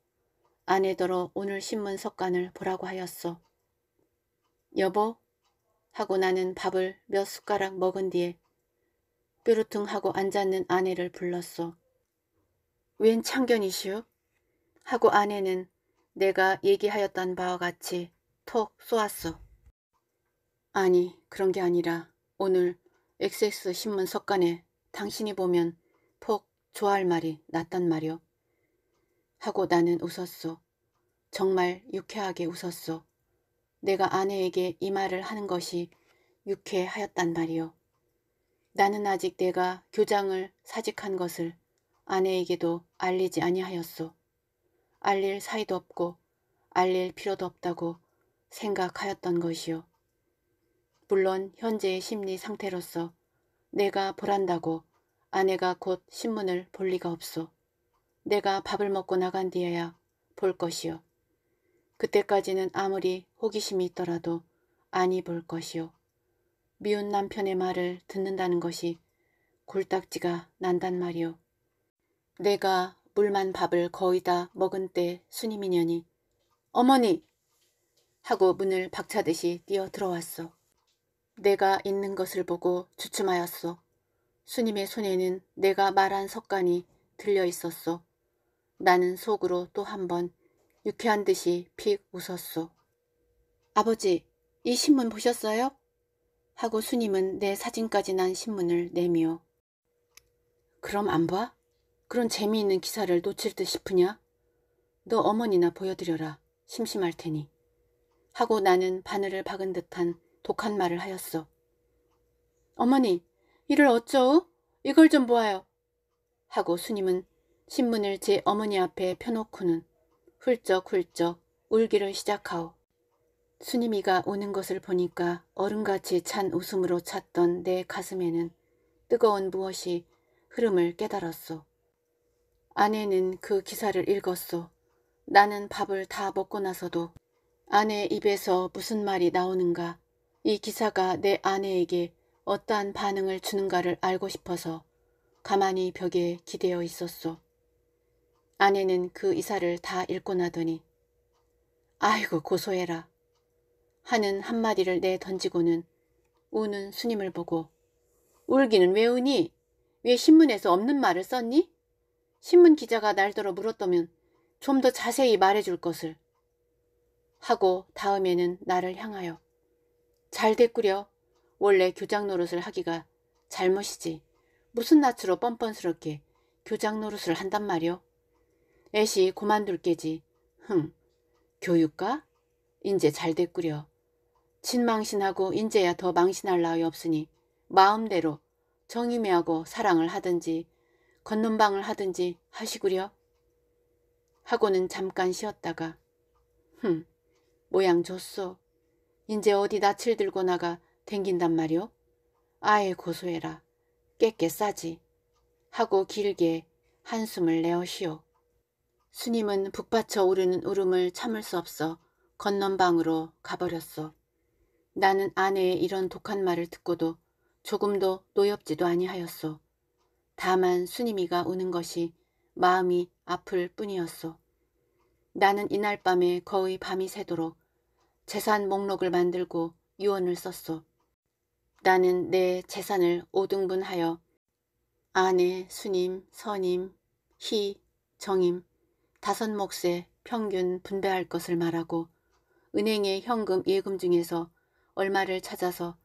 아내더러 오늘 신문 석관을 보라고 하였소. 여보? 하고 나는 밥을 몇 숟가락 먹은 뒤에 뾰루퉁하고 앉았는 아내를 불렀소. 웬 참견이시오? 하고 아내는 내가 얘기하였던 바와 같이 톡 쏘았소. 아니 그런 게 아니라 오늘 XX 신문 석간에 당신이 보면 폭 좋아할 말이 났단 말이오. 하고 나는 웃었소. 정말 유쾌하게 웃었소. 내가 아내에게 이 말을 하는 것이 유쾌하였단 말이오. 나는 아직 내가 교장을 사직한 것을 아내에게도 알리지 아니하였소. 알릴 사이도 없고 알릴 필요도 없다고 생각하였던 것이요. 물론 현재의 심리 상태로서 내가 보란다고 아내가 곧 신문을 볼 리가 없소. 내가 밥을 먹고 나간 뒤에야 볼 것이요. 그때까지는 아무리 호기심이 있더라도 아니 볼 것이요. 미운 남편의 말을 듣는다는 것이 골딱지가 난단 말이오. 내가 물만 밥을 거의 다 먹은 때 순이미년이 어머니! 하고 문을 박차듯이 뛰어 들어왔소 내가 있는 것을 보고 주춤하였소 순임의 손에는 내가 말한 석간이 들려 있었소 나는 속으로 또 한 번 유쾌한 듯이 픽웃었소 아버지, 이 신문 보셨어요? 하고 스님은 내 사진까지 난 신문을 내며 그럼 안 봐? 그런 재미있는 기사를 놓칠 듯 싶으냐? 너 어머니나 보여드려라. 심심할 테니. 하고 나는 바늘을 박은 듯한 독한 말을 하였어. 어머니, 이를 어쩌우? 이걸 좀 보아요. 하고 스님은 신문을 제 어머니 앞에 펴놓고는 훌쩍훌쩍 울기를 시작하오. 순임이가 오는 것을 보니까 얼음같이 찬 웃음으로 찼던 내 가슴에는 뜨거운 무엇이 흐름을 깨달았소. 아내는 그 기사를 읽었소. 나는 밥을 다 먹고 나서도 아내 입에서 무슨 말이 나오는가 이 기사가 내 아내에게 어떠한 반응을 주는가를 알고 싶어서 가만히 벽에 기대어 있었소. 아내는 그 이사를 다 읽고 나더니 아이고 고소해라. 하는 한마디를 내던지고는 우는 스님을 보고 울기는 왜 우니? 왜 신문에서 없는 말을 썼니? 신문 기자가 날더러 물었다면 좀 더 자세히 말해줄 것을 하고 다음에는 나를 향하여 잘 됐구려 원래 교장 노릇을 하기가 잘못이지 무슨 낯으로 뻔뻔스럽게 교장 노릇을 한단 말이오 애시 고만둘 게지 흥 교육가? 인제 잘 됐구려 친망신하고 인제야 더 망신할 나위 없으니 마음대로 정임매하고 사랑을 하든지 건넌방을 하든지 하시구려. 하고는 잠깐 쉬었다가 흠 모양 좋소. 인제 어디 낯을 들고 나가 댕긴단 말이오. 아예 고소해라. 깨깨 싸지. 하고 길게 한숨을 내어쉬오. 스님은 북받쳐 오르는 울음을 참을 수 없어 건넌방으로 가버렸소. 나는 아내의 이런 독한 말을 듣고도 조금도 노엽지도 아니하였소. 다만 순임이가 우는 것이 마음이 아플 뿐이었소. 나는 이날 밤에 거의 밤이 새도록 재산 목록을 만들고 유언을 썼소. 나는 내 재산을 5등분하여 아내, 순임, 선임, 희, 정임, 다섯 몫에 평균 분배할 것을 말하고 은행의 현금 예금 중에서 얼마를 찾아서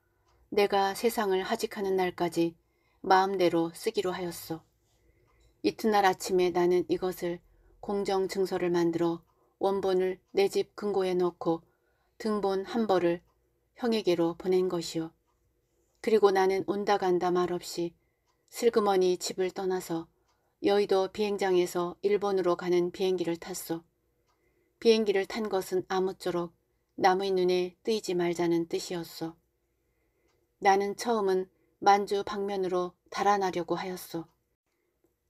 내가 세상을 하직하는 날까지 마음대로 쓰기로 하였소. 이튿날 아침에 나는 이것을 공정 증서를 만들어 원본을 내 집 금고에 넣고 등본 한 벌을 형에게로 보낸 것이요. 그리고 나는 온다 간다 말없이 슬그머니 집을 떠나서 여의도 비행장에서 일본으로 가는 비행기를 탔소. 비행기를 탄 것은 아무쪼록 남의 눈에 뜨이지 말자는 뜻이었어. 나는 처음은 만주 방면으로 달아나려고 하였어.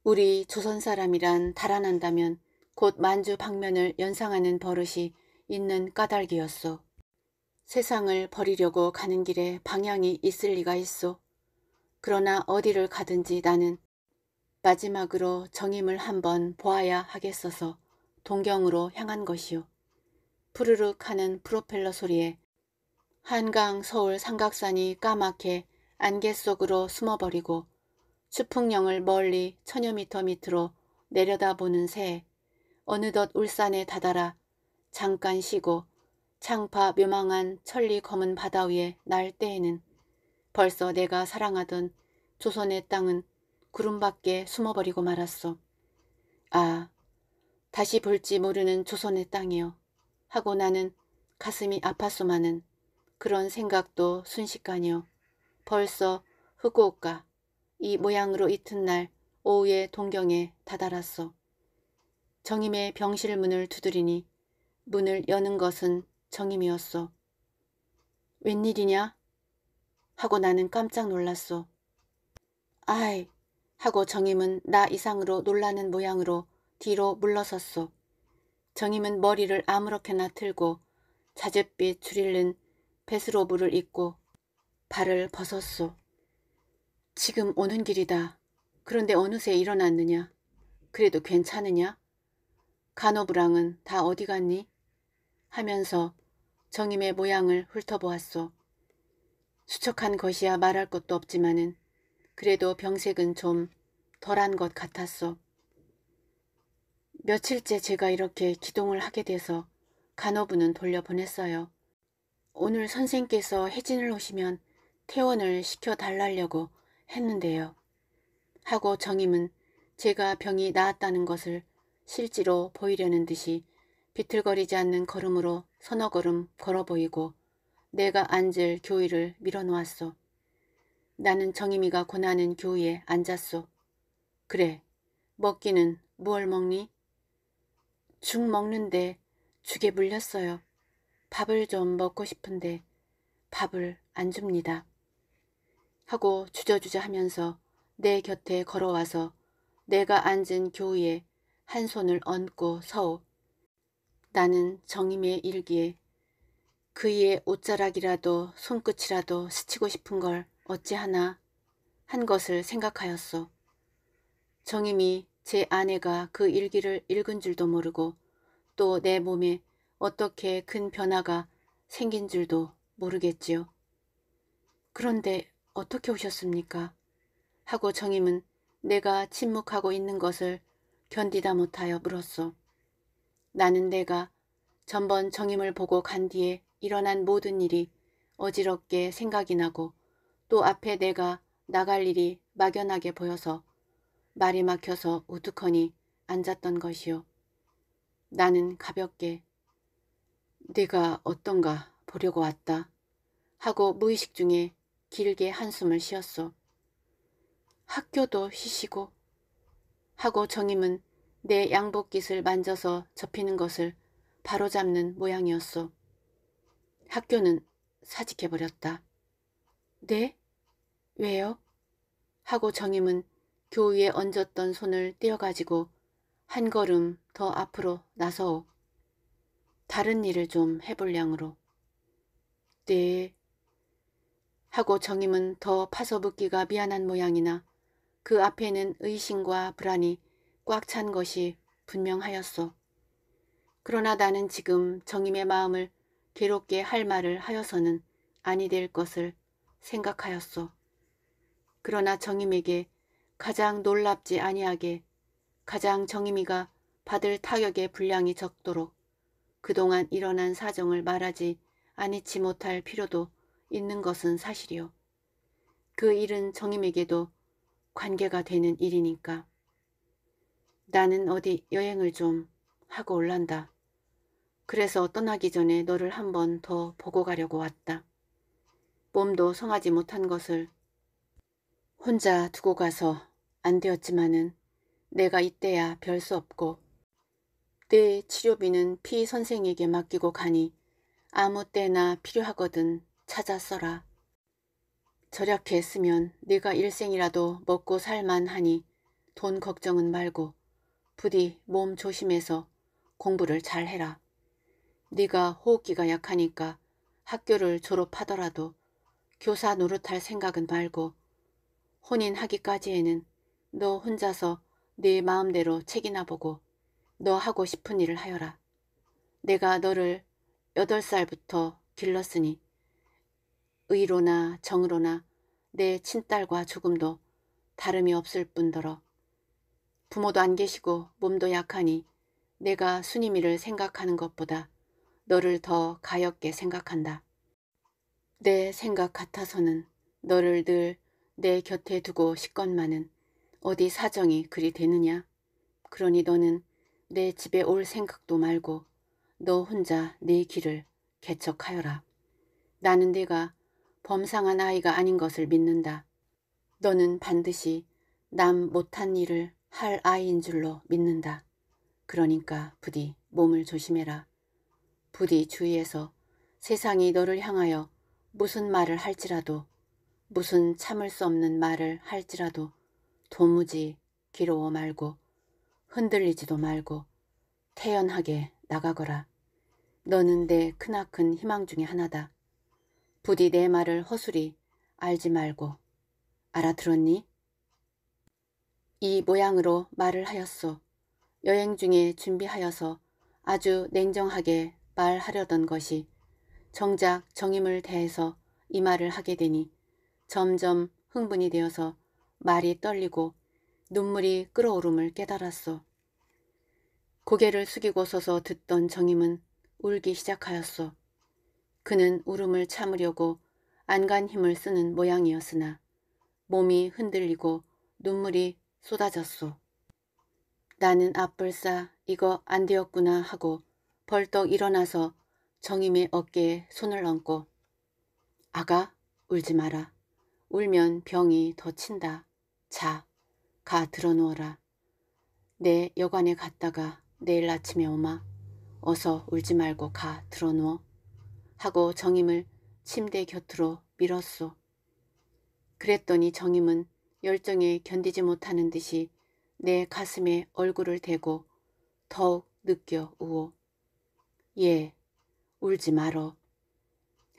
우리 조선 사람이란 달아난다면 곧 만주 방면을 연상하는 버릇이 있는 까닭이었소. 세상을 버리려고 가는 길에 방향이 있을 리가 있소. 그러나 어디를 가든지 나는 마지막으로 정임을 한번 보아야 하겠어서 동경으로 향한 것이오. 푸르륵 하는 프로펠러 소리에 한강 서울 삼각산이 까맣게 안개 속으로 숨어버리고 추풍령을 멀리 천여 미터 밑으로 내려다보는 새 어느덧 울산에 다다라 잠깐 쉬고 창파 묘망한 천리 검은 바다 위에 날 때에는 벌써 내가 사랑하던 조선의 땅은 구름 밖에 숨어버리고 말았어 아, 다시 볼지 모르는 조선의 땅이요. 하고 나는 가슴이 아팠소마는 그런 생각도 순식간이요. 벌써 후쿠오이 모양으로 이튿날 오후에 동경에 다다랐소. 정임의 병실 문을 두드리니 문을 여는 것은 정임이었소. 웬일이냐? 하고 나는 깜짝 놀랐소. 아이 하고 정임은 나 이상으로 놀라는 모양으로 뒤로 물러섰소. 정임은 머리를 아무렇게나 틀고 자젯빛 줄일른 베스로브를 입고 발을 벗었소. 지금 오는 길이다. 그런데 어느새 일어났느냐? 그래도 괜찮으냐? 간호부랑은 다 어디 갔니? 하면서 정임의 모양을 훑어보았소. 수척한 것이야 말할 것도 없지만은 그래도 병색은 좀 덜한 것 같았소. 며칠째 제가 이렇게 기동을 하게 돼서 간호부는 돌려보냈어요. 오늘 선생께서 혜진을 오시면 퇴원을 시켜달라려고 했는데요. 하고 정임은 제가 병이 나았다는 것을 실제로 보이려는 듯이 비틀거리지 않는 걸음으로 서너 걸음 걸어 보이고 내가 앉을 교의를 밀어놓았소. 나는 정임이가 권하는 교의에 앉았소. 그래, 먹기는 무얼 먹니? 죽 먹는데 죽에 물렸어요. 밥을 좀 먹고 싶은데 밥을 안 줍니다. 하고 주저주저 하면서 내 곁에 걸어와서 내가 앉은 교위에 한 손을 얹고 서오. 나는 정임의 일기에 그이의 옷자락이라도 손끝이라도 스치고 싶은 걸 어찌하나 한 것을 생각하였소. 정임이 제 아내가 그 일기를 읽은 줄도 모르고 또 내 몸에 어떻게 큰 변화가 생긴 줄도 모르겠지요. 그런데 어떻게 오셨습니까? 하고 정임은 내가 침묵하고 있는 것을 견디다 못하여 물었소. 나는 내가 전번 정임을 보고 간 뒤에 일어난 모든 일이 어지럽게 생각이 나고 또 앞에 내가 나갈 일이 막연하게 보여서 말이 막혀서 우두커니 앉았던 것이요. 나는 가볍게 네가 어떤가 보려고 왔다 하고 무의식 중에 길게 한숨을 쉬었소. 학교도 쉬시고 하고 정임은 내 양복깃을 만져서 접히는 것을 바로잡는 모양이었소. 학교는 사직해버렸다. 네? 왜요? 하고 정임은 교위에 얹었던 손을 떼어가지고 한 걸음 더 앞으로 나서오. 다른 일을 좀 해볼량으로. 네. 하고 정임은 더파서붓기가 미안한 모양이나 그 앞에는 의심과 불안이 꽉 찬 것이 분명하였소. 그러나 나는 지금 정임의 마음을 괴롭게 할 말을 하여서는 아니 될 것을 생각하였소. 그러나 정임에게 가장 놀랍지 아니하게 가장 정의미가 받을 타격의 분량이 적도록 그동안 일어난 사정을 말하지 아니치 못할 필요도 있는 것은 사실이요. 그 일은 정임에게도 관계가 되는 일이니까. 나는 어디 여행을 좀 하고 올란다. 그래서 떠나기 전에 너를 한 번 더 보고 가려고 왔다. 몸도 성하지 못한 것을 혼자 두고 가서 안 되었지만은 내가 이때야 별 수 없고 내 치료비는 피 선생에게 맡기고 가니 아무 때나 필요하거든 찾아 써라. 절약했으면네가 일생이라도 먹고 살만하니 돈 걱정은 말고 부디 몸 조심해서 공부를 잘해라. 네가 호흡기가 약하니까 학교를 졸업하더라도 교사 노릇할 생각은 말고 혼인하기까지에는 너 혼자서 네 마음대로 책이나 보고 너 하고 싶은 일을 하여라. 내가 너를 여덟 살부터 길렀으니 의로나 정으로나 내 친딸과 조금도 다름이 없을 뿐더러 부모도 안 계시고 몸도 약하니 내가 순임이를 생각하는 것보다 너를 더 가엾게 생각한다. 내 생각 같아서는 너를 늘 내 곁에 두고 싶건만은 어디 사정이 그리 되느냐? 그러니 너는 내 집에 올 생각도 말고 너 혼자 내 길을 개척하여라. 나는 네가 범상한 아이가 아닌 것을 믿는다. 너는 반드시 남 못한 일을 할 아이인 줄로 믿는다. 그러니까 부디 몸을 조심해라. 부디 주위에서 세상이 너를 향하여 무슨 말을 할지라도 무슨 참을 수 없는 말을 할지라도 도무지 기로워 말고 흔들리지도 말고 태연하게 나가거라. 너는 내 크나큰 희망 중의 하나다. 부디 내 말을 허술히 알지 말고 알아들었니? 이 모양으로 말을 하였소. 여행 중에 준비하여서 아주 냉정하게 말하려던 것이 정작 정임을 대해서 이 말을 하게 되니 점점 흥분이 되어서 말이 떨리고 눈물이 끓어오름을 깨달았소. 고개를 숙이고 서서 듣던 정임은 울기 시작하였소. 그는 울음을 참으려고 안간 힘을 쓰는 모양이었으나 몸이 흔들리고 눈물이 쏟아졌소. 나는 앞불싸 이거 안 되었구나 하고 벌떡 일어나서 정임의 어깨에 손을 얹고 아가 울지 마라. 울면 병이 더 친다. 자, 가 들어누워라. 내 여관에 갔다가 내일 아침에 오마. 어서 울지 말고 가 들어누워. 하고 정임을 침대 곁으로 밀었소. 그랬더니 정임은 열정에 견디지 못하는 듯이 내 가슴에 얼굴을 대고 더욱 느껴 우오. 예, 울지 말어.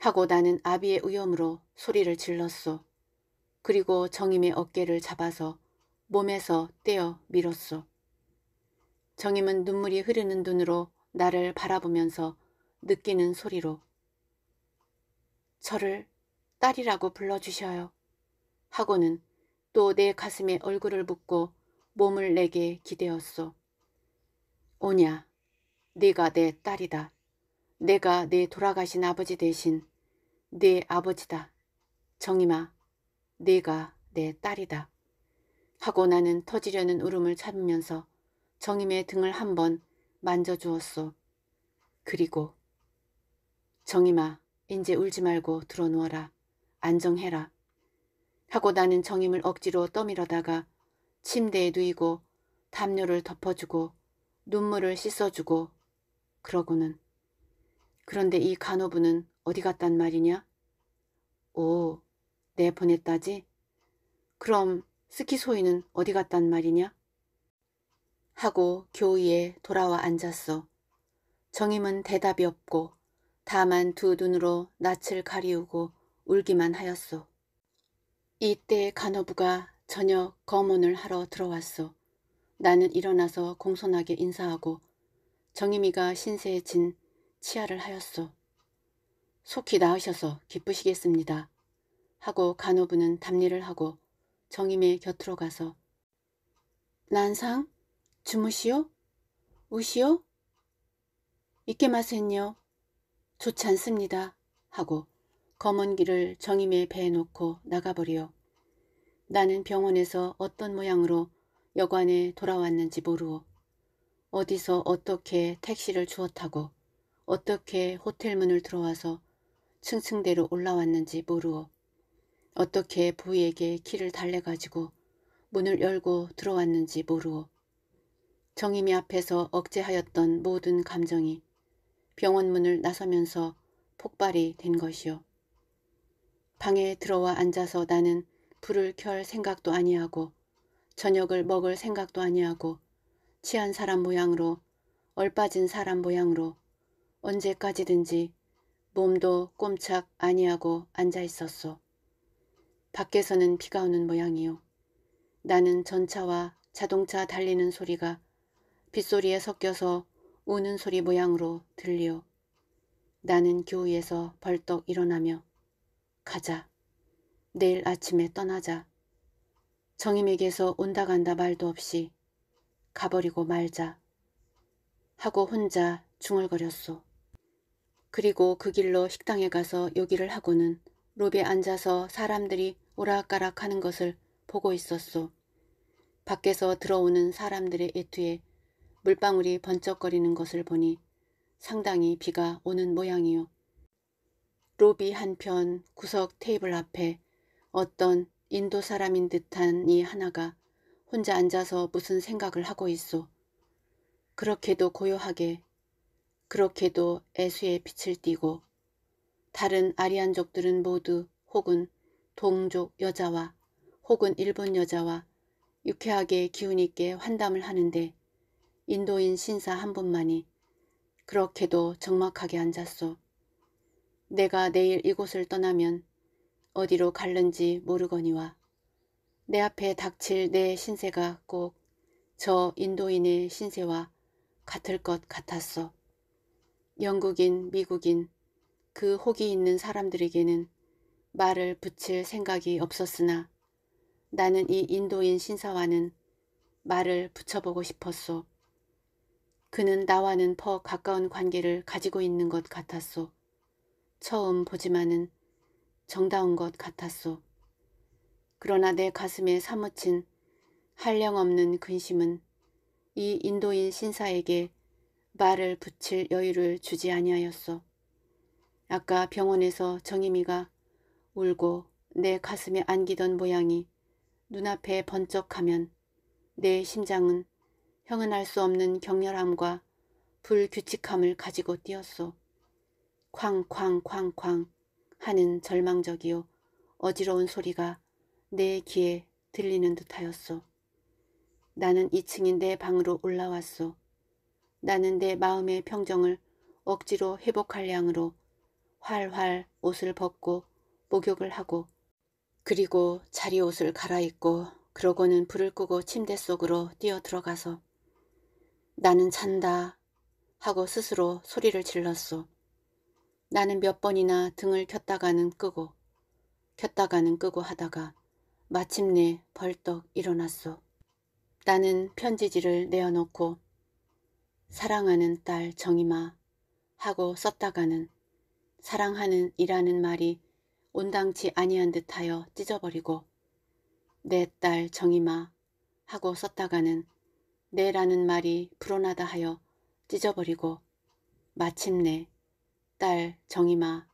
하고 나는 아비의 위엄으로 소리를 질렀소. 그리고 정임의 어깨를 잡아서 몸에서 떼어 밀었소 정임은 눈물이 흐르는 눈으로 나를 바라보면서 느끼는 소리로 저를 딸이라고 불러주셔요. 하고는 또 내 가슴에 얼굴을 붓고 몸을 내게 기대었소. 오냐, 네가 내 딸이다. 내가 내 돌아가신 아버지 대신 네 아버지다. 정임아, 네가 내 딸이다. 하고 나는 터지려는 울음을 참으면서 정임의 등을 한번 만져주었소. 그리고 정임아 이제 울지 말고 들어누워라. 안정해라. 하고 나는 정임을 억지로 떠밀어다가 침대에 누이고 담요를 덮어주고 눈물을 씻어주고 그러고는 그런데 이 간호부는 어디 갔단 말이냐? 오, 내보냈다지? 그럼 스키소이는 어디 갔단 말이냐? 하고 교의에 돌아와 앉았어. 정임은 대답이 없고 다만 두 눈으로 낯을 가리우고 울기만 하였소. 이때 간호부가 저녁 검문을 하러 들어왔소. 나는 일어나서 공손하게 인사하고 정임이가 신세에 진 치아를 하였소. 속히 나으셔서 기쁘시겠습니다. 하고 간호부는 답례를 하고 정임의 곁으로 가서 난상? 주무시오? 우시오? 있게 마세요. 좋지 않습니다. 하고 검은 길을 정임의 배에 놓고 나가버려 나는 병원에서 어떤 모양으로 여관에 돌아왔는지 모르오. 어디서 어떻게 택시를 주워 타고 어떻게 호텔 문을 들어와서 층층대로 올라왔는지 모르오. 어떻게 부위에게 키를 달래가지고 문을 열고 들어왔는지 모르오. 정임이 앞에서 억제하였던 모든 감정이 병원 문을 나서면서 폭발이 된 것이요. 방에 들어와 앉아서 나는 불을 켤 생각도 아니하고 저녁을 먹을 생각도 아니하고 취한 사람 모양으로 얼빠진 사람 모양으로 언제까지든지 몸도 꼼짝 아니하고 앉아 있었소. 밖에서는 비가 오는 모양이요. 나는 전차와 자동차 달리는 소리가 빗소리에 섞여서 우는 소리 모양으로 들리오. 나는 교회에서 벌떡 일어나며 가자. 내일 아침에 떠나자. 정임에게서 온다 간다 말도 없이 가버리고 말자. 하고 혼자 중얼거렸소. 그리고 그 길로 식당에 가서 요기를 하고는 로비에 앉아서 사람들이 오락가락 하는 것을 보고 있었소. 밖에서 들어오는 사람들의 애투에 물방울이 번쩍거리는 것을 보니 상당히 비가 오는 모양이요. 로비 한편 구석 테이블 앞에 어떤 인도 사람인 듯한 이 하나가 혼자 앉아서 무슨 생각을 하고 있소 그렇게도 고요하게 그렇게도 애수의 빛을 띠고 다른 아리안족들은 모두 혹은 동족 여자와 혹은 일본 여자와 유쾌하게 기운 있게 환담을 하는데 인도인 신사 한 분만이 그렇게도 적막하게 앉았소. 내가 내일 이곳을 떠나면 어디로 갈는지 모르거니와 내 앞에 닥칠 내 신세가 꼭 저 인도인의 신세와 같을 것 같았어. 영국인, 미국인, 그 혹이 있는 사람들에게는 말을 붙일 생각이 없었으나 나는 이 인도인 신사와는 말을 붙여보고 싶었소. 그는 나와는 더 가까운 관계를 가지고 있는 것 같았소. 처음 보지만은 정다운 것 같았소. 그러나 내 가슴에 사무친 한량없는 근심은 이 인도인 신사에게 말을 붙일 여유를 주지 아니하였소. 아까 병원에서 정임이가 울고 내 가슴에 안기던 모양이 눈앞에 번쩍하면 내 심장은 형은 알 수 없는 격렬함과 불규칙함을 가지고 뛰었소. 쾅쾅쾅쾅 하는 절망적이요 어지러운 소리가 내 귀에 들리는 듯하였소. 나는 2층인 내 방으로 올라왔소. 나는 내 마음의 평정을 억지로 회복할 양으로 활활 옷을 벗고 목욕을 하고 그리고 자리 옷을 갈아입고 그러고는 불을 끄고 침대 속으로 뛰어들어가서 나는 잔다 하고 스스로 소리를 질렀소. 나는 몇 번이나 등을 켰다가는 끄고 켰다가는 끄고 하다가 마침내 벌떡 일어났소. 나는 편지지를 내어놓고 사랑하는 딸 정이마 하고 썼다가는 사랑하는 이라는 말이 온당치 아니한 듯하여 찢어버리고 내 딸 정이마 하고 썼다가는 내라는 말이 불어나다 하여 찢어버리고 마침내 딸 정이마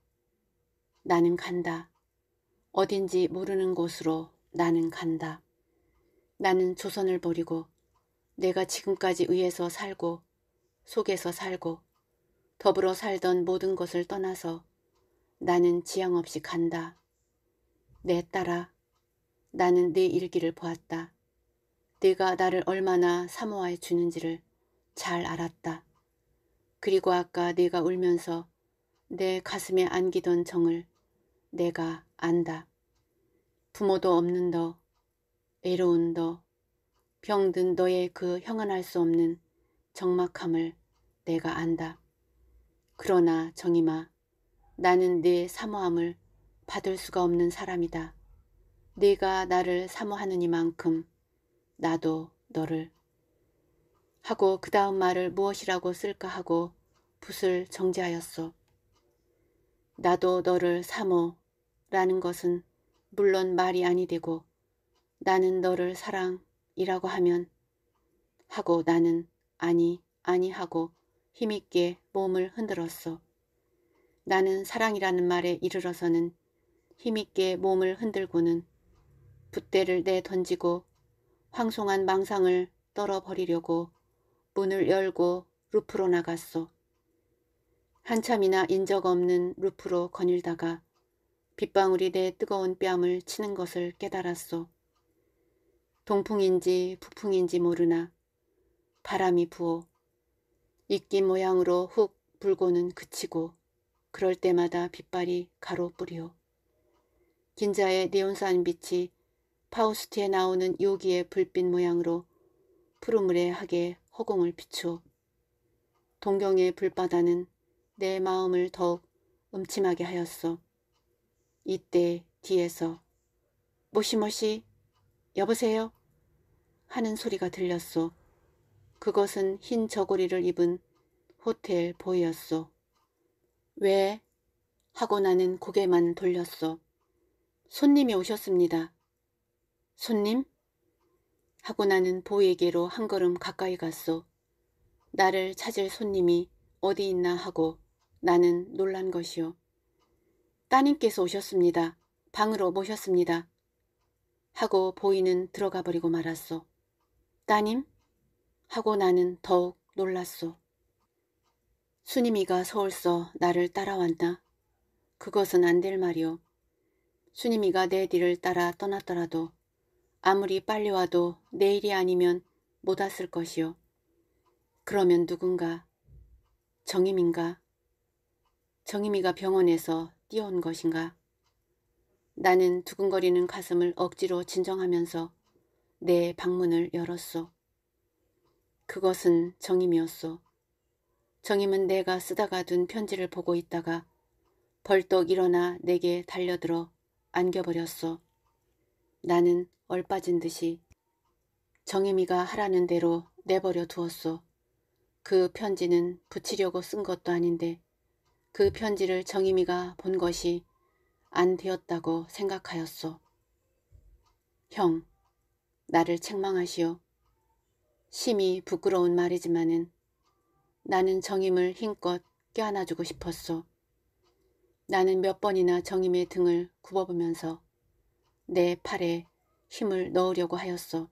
나는 간다. 어딘지 모르는 곳으로 나는 간다. 나는 조선을 버리고 내가 지금까지 의에서 살고 속에서 살고 더불어 살던 모든 것을 떠나서 나는 지향 없이 간다. 내 딸아, 나는 네 일기를 보았다. 네가 나를 얼마나 사모해 주는지를 잘 알았다. 그리고 아까 네가 울면서 내 가슴에 안기던 정을 내가 안다. 부모도 없는 너, 애로운 너, 병든 너의 그 형언할 수 없는 적막함을 내가 안다. 그러나 정이마 나는 네 사모함을 받을 수가 없는 사람이다. 네가 나를 사모하는 이만큼 나도 너를 하고 그 다음 말을 무엇이라고 쓸까 하고 붓을 정지하였소. 나도 너를 사모라는 것은 물론 말이 아니 되고 나는 너를 사랑이라고 하면 하고 나는 아니 아니 하고 힘있게 몸을 흔들었소. 나는 사랑이라는 말에 이르러서는 힘있게 몸을 흔들고는 붓대를 내던지고 황송한 망상을 떨어버리려고 문을 열고 루프로 나갔소. 한참이나 인적 없는 루프로 거닐다가 빗방울이 내 뜨거운 뺨을 치는 것을 깨달았소. 동풍인지 북풍인지 모르나 바람이 부어 이끼 모양으로 훅 불고는 그치고 그럴 때마다 빛발이 가로뿌리요. 긴자의 네온산 빛이 파우스트에 나오는 요기의 불빛 모양으로 푸르물에 하게 허공을 비추어 동경의 불바다는 내 마음을 더욱 음침하게 하였어. 이때 뒤에서 모시모시 여보세요? 하는 소리가 들렸어. 그것은 흰 저고리를 입은 호텔 보이였소 왜? 하고 나는 고개만 돌렸어. 손님이 오셨습니다. 손님? 하고 나는 보에게로 한 걸음 가까이 갔어. 나를 찾을 손님이 어디 있나 하고 나는 놀란 것이요. 따님께서 오셨습니다. 방으로 모셨습니다. 하고 보이는 들어가 버리고 말았어. 따님? 하고 나는 더욱 놀랐어. 수님이가 서울서 나를 따라왔나? 그것은 안 될 말이오. 수님이가 내 뒤를 따라 떠났더라도 아무리 빨리 와도 내일이 아니면 못 왔을 것이오. 그러면 누군가? 정임인가? 정임이가 병원에서 뛰어온 것인가? 나는 두근거리는 가슴을 억지로 진정하면서 내 방문을 열었소. 그것은 정임이었소. 정임은 내가 쓰다가 둔 편지를 보고 있다가 벌떡 일어나 내게 달려들어 안겨버렸소 나는 얼빠진 듯이 정임이가 하라는 대로 내버려 두었소그 편지는 붙이려고 쓴 것도 아닌데 그 편지를 정임이가 본 것이 안 되었다고 생각하였소 형, 나를 책망하시오. 심히 부끄러운 말이지만은 나는 정임을 힘껏 껴안아주고 싶었소. 나는 몇 번이나 정임의 등을 굽어보면서 내 팔에 힘을 넣으려고 하였소.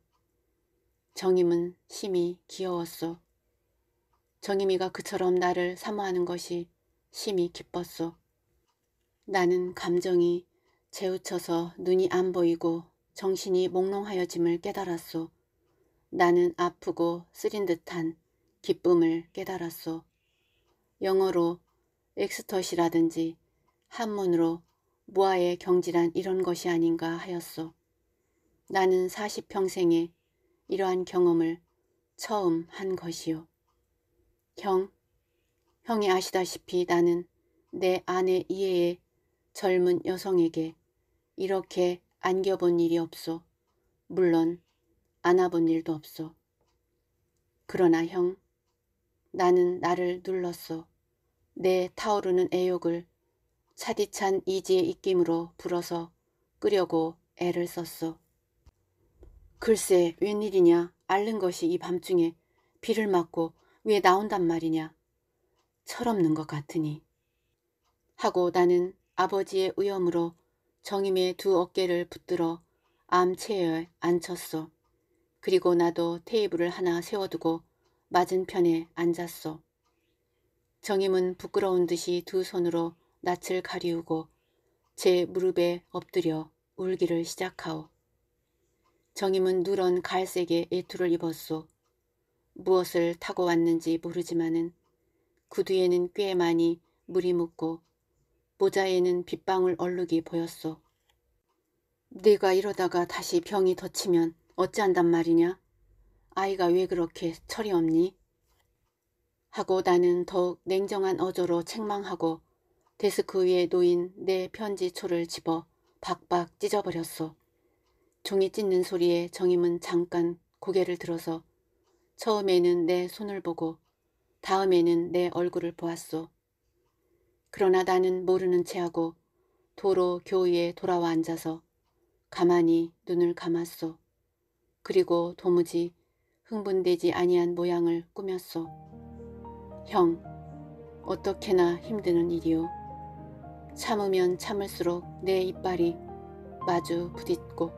정임은 심히 귀여웠소. 정임이가 그처럼 나를 사모하는 것이 심히 기뻤소. 나는 감정이 재우쳐서 눈이 안 보이고 정신이 몽롱하여짐을 깨달았소. 나는 아프고 쓰린 듯한 기쁨을 깨달았소. 영어로 엑스터시라든지 한문으로 무아의 경지란 이런 것이 아닌가 하였소. 나는 40평생에 이러한 경험을 처음 한 것이요. 형, 형이 아시다시피 나는 내 아내 이해의 젊은 여성에게 이렇게 안겨본 일이 없소. 물론 안아본 일도 없소. 그러나 형, 나는 나를 눌렀소. 내 타오르는 애욕을 차디찬 이지의 입김으로 불어서 끄려고 애를 썼소. 글쎄 웬일이냐 앓는 것이 이 밤중에 비를 맞고 위에 나온단 말이냐. 철없는 것 같으니. 하고 나는 아버지의 위엄으로 정임의 두 어깨를 붙들어 암체에 앉혔소. 그리고 나도 테이블을 하나 세워두고 맞은편에 앉았소. 정임은 부끄러운 듯이 두 손으로 낯을 가리우고 제 무릎에 엎드려 울기를 시작하오. 정임은 누런 갈색의 애투를 입었소. 무엇을 타고 왔는지 모르지만은 그뒤에는꽤 많이 물이 묻고 모자에는 빗방울 얼룩이 보였소. 네가 이러다가 다시 병이 덮치면 어찌한단 말이냐? 아이가 왜 그렇게 철이 없니? 하고 나는 더욱 냉정한 어조로 책망하고 데스크 위에 놓인 내 편지초를 집어 박박 찢어버렸소. 종이 찢는 소리에 정임은 잠깐 고개를 들어서 처음에는 내 손을 보고 다음에는 내 얼굴을 보았소. 그러나 나는 모르는 체하고 도로 교위에 돌아와 앉아서 가만히 눈을 감았소. 그리고 도무지 흥분되지 아니한 모양을 꾸몄소. 형, 어떻게나 힘드는 일이오. 참으면 참을수록 내 이빨이 마주 부딪고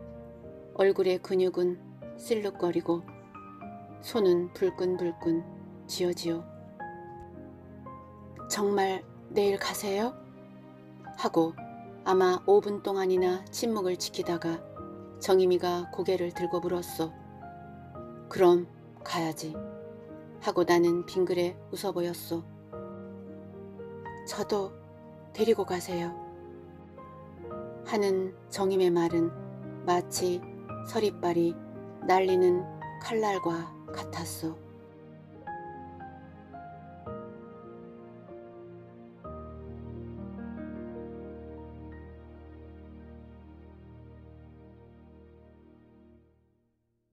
얼굴의 근육은 실룩거리고 손은 불끈불끈 지어지오 정말 내일 가세요? 하고 아마 5분 동안이나 침묵을 지키다가 정임이가 고개를 들고 물었소. 그럼 가야지. 하고 나는 빙그레 웃어 보였소. 저도 데리고 가세요. 하는 정임의 말은 마치 서리빨이 날리는 칼날과 같았소.